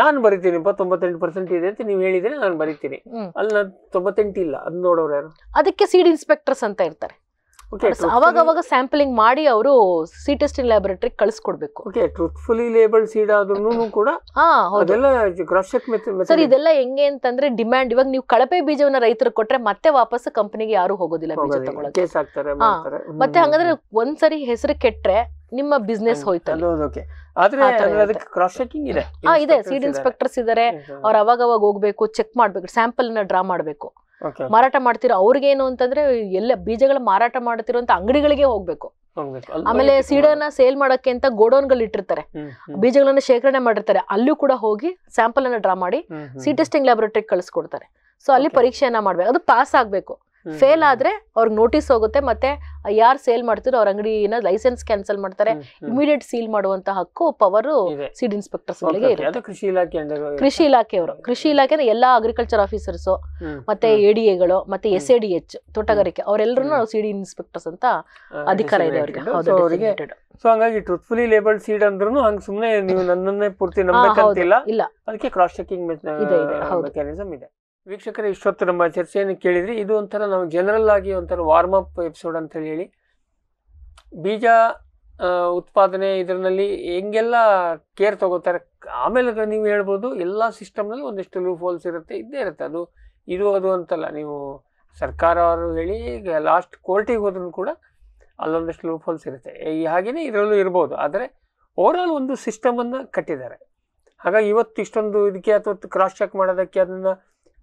ನಾನು ಬರಿತೀನಿ ತೊಂಬತ್ತೆಂಟು ಪರ್ಸೆಂಟ್ ಇದೆ ಅಂತ ನೀವು ಹೇಳಿದ್ರೆ ನಾನು ಬರಿತೀನಿ ಅಲ್ಲಿ ನಾನು ತೊಂಬತ್ತೆಂಟು ಇಲ್ಲ ಅದ್ ನೋಡೋರು ಯಾರು ಅದಕ್ಕೆ ಸೀಡ್ ಇನ್ಸ್ಪೆಕ್ಟರ್ಸ್ ಅಂತ ಇರ್ತಾರೆ ಅವಾಗ ಸ್ಯಾಂಪಲಿಂಗ್ ಮಾಡಿ ಅವರು ಸಿ ಟೆಸ್ಟಿಂಗ್ ಲ್ಯಾಬೊರೇಟರಿ ಕಳಿಸ್ಕೊಡ್ಬೇಕು ಓಕೆ ಟ್ರೂತ್ಫುಲಿ ಲೇಬಲ್ ಸೀಡ್ ಆದ್ರೂ ಕೂಡ ಅದೆಲ್ಲ ಕ್ರಾಸ್ ಚೆಕ್ ಸರ್ ಇದೆಲ್ಲ ಹೆಂಗೆ ಅಂತಂದ್ರೆ ಡಿಮ್ಯಾಂಡ್ ಇವಾಗ ನೀವು ಕಳಪೆ ಬೀಜವನ್ನ ರೈತರು ಕೊಟ್ರೆ ಮತ್ತೆ ವಾಪಸ್ ಕಂಪನಿಗೆ ಯಾರು ಹೋಗೋದಿಲ್ಲ ಬೀಜ ತಗೊಳ್ಳೋಕೆ ಮತ್ತೆ ಹಂಗಂದ್ರೆ ಒಂದ್ಸರಿ ಹೆಸರು ಕೆಟ್ರೆ ನಿಮ್ಮ ಬಿಸ್ನೆಸ್ ಹೋಯ್ತು ಅದಕ್ಕೆ ಇದೆ ಹಾ ಇದೆ ಸೀಡ್ ಇನ್ಸ್ಪೆಕ್ಟರ್ಸ್ ಇದಾರೆ ಅವ್ರು ಅವಾಗ ಅವಾಗ ಹೋಗ್ಬೇಕು ಚೆಕ್ ಮಾಡ್ಬೇಕು ಸ್ಯಾಂಪಲ್ ನ ಡ್ರಾ ಮಾಡ್ಬೇಕು ಮಾರಾಟ ಮಾಡ್ತಿರೋ ಅವ್ರಿಗೇನು ಅಂತಂದ್ರೆ ಎಲ್ಲ ಬೀಜಗಳ ಮಾರಾಟ ಮಾಡ್ತಿರೋಂತ ಅಂಗಡಿಗಳಿಗೆ ಹೋಗ್ಬೇಕು ಆಮೇಲೆ ಸೀಡನ್ನ ಸೇಲ್ ಮಾಡಕ್ಕೆ ಅಂತ ಗೋಡೌನ್ ಇಟ್ಟಿರ್ತಾರೆ ಬೀಜಗಳನ್ನ ಶೇಖರಣೆ ಮಾಡಿರ್ತಾರೆ ಅಲ್ಲೂ ಕೂಡ ಹೋಗಿ ಸ್ಯಾಂಪಲ್ ಅನ್ನ ಡ್ರಾ ಮಾಡಿ ಸಿ ಟೆಸ್ಟಿಂಗ್ ಲ್ಯಾಬೊರೇಟರಿ ಕಳಿಸ್ಕೊಡ್ತಾರೆ ಸೊ ಅಲ್ಲಿ ಪರೀಕ್ಷೆಯನ್ನ ಮಾಡ್ಬೇಕು ಅದು ಪಾಸ್ ಆಗ್ಬೇಕು ಫೇಲ್ ಆದ್ರೆ ಅವ್ರಿಗೆ ನೋಟಿಸ್ ಹೋಗುತ್ತೆ ಮತ್ತೆ ಯಾರು ಸೇಲ್ ಮಾಡ್ತಿರೋ ಅವ್ರ ಅಂಗಡಿನ ಲೈಸೆನ್ಸ್ ಕ್ಯಾನ್ಸಲ್ ಮಾಡ್ತಾರೆ ಇಮಿಡಿಯೇಟ್ ಸೀಲ್ ಮಾಡುವಂತ ಹಕ್ಕು ಪವರ್ ಸೀಡ್ ಇನ್ಸ್ಪೆಕ್ಟರ್ಸ್ ಕೃಷಿ ಇಲಾಖೆ ಕೃಷಿ ಇಲಾಖೆಯವರು ಕೃಷಿ ಇಲಾಖೆ ಎಲ್ಲಾ ಅಗ್ರಿಕಲ್ಚರ್ ಆಫೀಸರ್ಸ್ ಮತ್ತೆ ಎಡಿಎಗಳು ಮತ್ತೆ ಎಸ್ ಎ ಎಚ್ ತೋಟಗಾರಿಕೆ ಅವರೆಲ್ಲರೂ ಸಿಡಿ ಇನ್ಸ್ಪೆಕ್ಟರ್ಸ್ ಅಂತ ಅಧಿಕಾರ ಇದೆ ಅವರಿಗೆ ಸೊ ಹಂಗಾಗಿ ಟ್ರೂತ್ಫುಲಿ ಲೇಬಲ್ ಸೀಡ್ ಅಂದ್ರೂ ಹಂಗ ಸುಮ್ನೆ ನೀವು ನನ್ನನ್ನೇ ಪೂರ್ತಿ ನಂಬಕ್ಕಂತಿಲ್ಲ ಇಲ್ಲ ಅದಕ್ಕೆ ಕ್ರಾಸ್ ಚೆಕಿಂಗ್ ಮೆಕ್ಯಾನಿಸಮ್ ಇದೆ ವೀಕ್ಷಕರು ಇಷ್ಟೊತ್ತು ನಮ್ಮ ಚರ್ಚೆಯನ್ನು ಕೇಳಿದ್ರಿ ಇದು ಒಂಥರ ನಾವು ಜನರಲ್ ಆಗಿ ಒಂಥರ ವಾರ್ಮ್ ಅಪ್ ಎಪಿಸೋಡ್ ಅಂತ ಹೇಳಿ ಬೀಜ ಉತ್ಪಾದನೆ ಇದರಲ್ಲಿ ಹೆಂಗೆಲ್ಲ ಕೇರ್ ತಗೋತಾರೆ ಆಮೇಲೆ ನೀವು ಹೇಳ್ಬೋದು ಎಲ್ಲ ಸಿಸ್ಟಮ್ನಲ್ಲಿ ಒಂದಿಷ್ಟು ಲೂಫ್ ಹೋಲ್ಸ್ ಇರುತ್ತೆ ಇದ್ದೇ ಇರುತ್ತೆ ಅದು ಇದು ಅದು ಅಂತಲ್ಲ ನೀವು ಸರ್ಕಾರ ಅವರು ಹೇಳಿ ಲಾಸ್ಟ್ ಕೋರ್ಟಿಗೆ ಹೋದ್ರೂ ಕೂಡ ಅಲ್ಲೊಂದಷ್ಟು ಲೂಫ್ ಹೋಲ್ಸ್ ಇರುತ್ತೆ ಈ ಹಾಗೆಯೇ ಇದರಲ್ಲೂ ಇರ್ಬೋದು ಆದರೆ ಓವರ್ ಆಲ್ ಒಂದು ಸಿಸ್ಟಮನ್ನು ಕಟ್ಟಿದ್ದಾರೆ ಹಾಗಾಗಿ ಇವತ್ತು ಇಷ್ಟೊಂದು ಇದಕ್ಕೆ ಅಥವಾ ಕ್ರಾಸ್ ಚೆಕ್ ಮಾಡೋದಕ್ಕೆ ಅದನ್ನು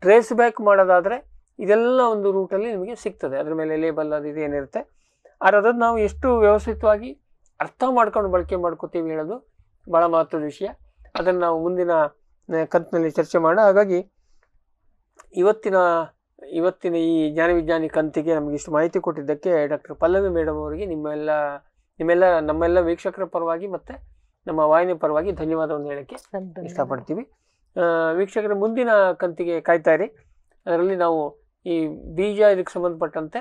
ಟ್ರೇಸ್ ಬ್ಯಾಕ್ ಮಾಡೋದಾದರೆ ಇದೆಲ್ಲ ಒಂದು ರೂಟಲ್ಲಿ ನಿಮಗೆ ಸಿಗ್ತದೆ ಅದ್ರ ಮೇಲೆ ಲೇಬಲ್ ಅದು ಇದೇನಿರುತ್ತೆ ಆದರೆ ಅದನ್ನು ನಾವು ಎಷ್ಟು ವ್ಯವಸ್ಥಿತವಾಗಿ ಅರ್ಥ ಮಾಡ್ಕೊಂಡು ಬಳಕೆ ಮಾಡ್ಕೋತೀವಿ ಹೇಳೋದು ಭಾಳ ಮಹತ್ವದ ವಿಷಯ ಅದನ್ನು ನಾವು ಮುಂದಿನ ಕಂತಿನಲ್ಲಿ ಚರ್ಚೆ ಮಾಡೋ ಹಾಗಾಗಿ ಇವತ್ತಿನ ಇವತ್ತಿನ ಈ ಜ್ಞಾನವಿಜ್ಞಾನಿ ಕಂತಿಗೆ ನಮಗೆ ಇಷ್ಟು ಮಾಹಿತಿ ಕೊಟ್ಟಿದ್ದಕ್ಕೆ ಡಾಕ್ಟರ್ ಪಲ್ಲವಿ ಮೇಡಮ್ ಅವರಿಗೆ ನಿಮ್ಮೆಲ್ಲ ನಿಮ್ಮೆಲ್ಲ ನಮ್ಮೆಲ್ಲ ವೀಕ್ಷಕರ ಪರವಾಗಿ ಮತ್ತು ನಮ್ಮ ವಾಹಿನಿ ಪರವಾಗಿ ಧನ್ಯವಾದವನ್ನು ಹೇಳೋಕ್ಕೆ ಇಷ್ಟಪಡ್ತೀವಿ ವೀಕ್ಷಕರ ಮುಂದಿನ ಕಂತಿಗೆ ಕಾಯ್ತಾ ಇರಿ ಅದರಲ್ಲಿ ನಾವು ಈ ಬೀಜ ಇದಕ್ಕೆ ಸಂಬಂಧಪಟ್ಟಂತೆ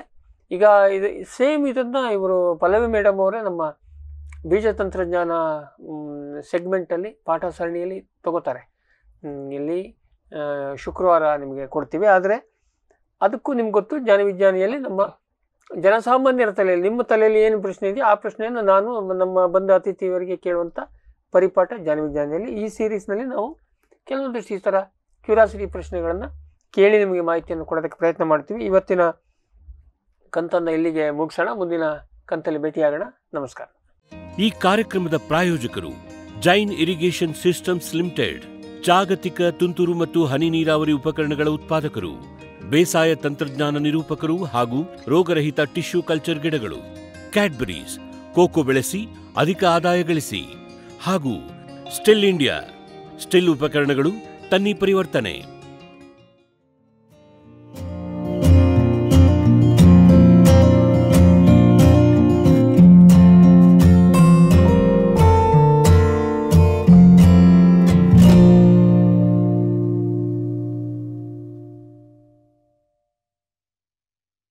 ಈಗ ಇದು ಸೇಮ್ ಇದನ್ನು ಇವರು ಪಲ್ಲವಿ ಮೇಡಮ್ ಅವರೇ ನಮ್ಮ ಬೀಜ ತಂತ್ರಜ್ಞಾನ ಸೆಗ್ಮೆಂಟಲ್ಲಿ ಪಾಠ ಸರಣಿಯಲ್ಲಿ ತಗೋತಾರೆ ಇಲ್ಲಿ ಶುಕ್ರವಾರ ನಿಮಗೆ ಕೊಡ್ತೀವಿ ಆದರೆ ಅದಕ್ಕೂ ನಿಮ್ಗೆ ಗೊತ್ತು ಜ್ಞಾನವಿಜ್ಞಾನಿಯಲ್ಲಿ ನಮ್ಮ ಜನಸಾಮಾನ್ಯರ ತಲೆಯಲ್ಲಿ ನಿಮ್ಮ ತಲೆಯಲ್ಲಿ ಏನು ಪ್ರಶ್ನೆ ಇದೆಯೋ ಆ ಪ್ರಶ್ನೆಯನ್ನು ನಾನು ನಮ್ಮ ಬಂದ ಅತಿಥಿಯವರಿಗೆ ಕೇಳುವಂಥ ಪರಿಪಾಠ ವಿಜ್ಞಾನಿಯಲ್ಲಿ ಈ ಸೀರೀಸ್ನಲ್ಲಿ ನಾವು ಕೆಲವೊಂದಿಷ್ಟು ಈ ಥರ ಕ್ಯೂರಾಸಿಟಿ ಪ್ರಶ್ನೆಗಳನ್ನು ಕೇಳಿ ನಿಮಗೆ ಮಾಹಿತಿಯನ್ನು ಕೊಡೋದಕ್ಕೆ ಪ್ರಯತ್ನ ಮಾಡ್ತೀವಿ ಇವತ್ತಿನ ಕಂತನ್ನು ಇಲ್ಲಿಗೆ ಮುಗಿಸೋಣ ಮುಂದಿನ ಕಂತಲ್ಲಿ ಭೇಟಿಯಾಗೋಣ ನಮಸ್ಕಾರ ಈ ಕಾರ್ಯಕ್ರಮದ ಪ್ರಾಯೋಜಕರು ಜೈನ್ ಇರಿಗೇಷನ್ ಸಿಸ್ಟಮ್ಸ್ ಲಿಮಿಟೆಡ್ ಜಾಗತಿಕ ತುಂತುರು ಮತ್ತು ಹನಿ ನೀರಾವರಿ ಉಪಕರಣಗಳ ಉತ್ಪಾದಕರು ಬೇಸಾಯ ತಂತ್ರಜ್ಞಾನ ನಿರೂಪಕರು ಹಾಗೂ ರೋಗರಹಿತ ಟಿಶ್ಯೂ ಕಲ್ಚರ್ ಗಿಡಗಳು ಕ್ಯಾಡ್ಬರೀಸ್ ಕೋಕೋ ಬೆಳೆಸಿ ಅಧಿಕ ಆದಾಯ ಗಳಿಸಿ ಹಾಗೂ ಸ್ಟಿಲ್ ಇಂಡಿಯಾ ಸ್ಟಿಲ್ ಉಪಕರಣಗಳು ತನ್ನಿ ಪರಿವರ್ತನೆ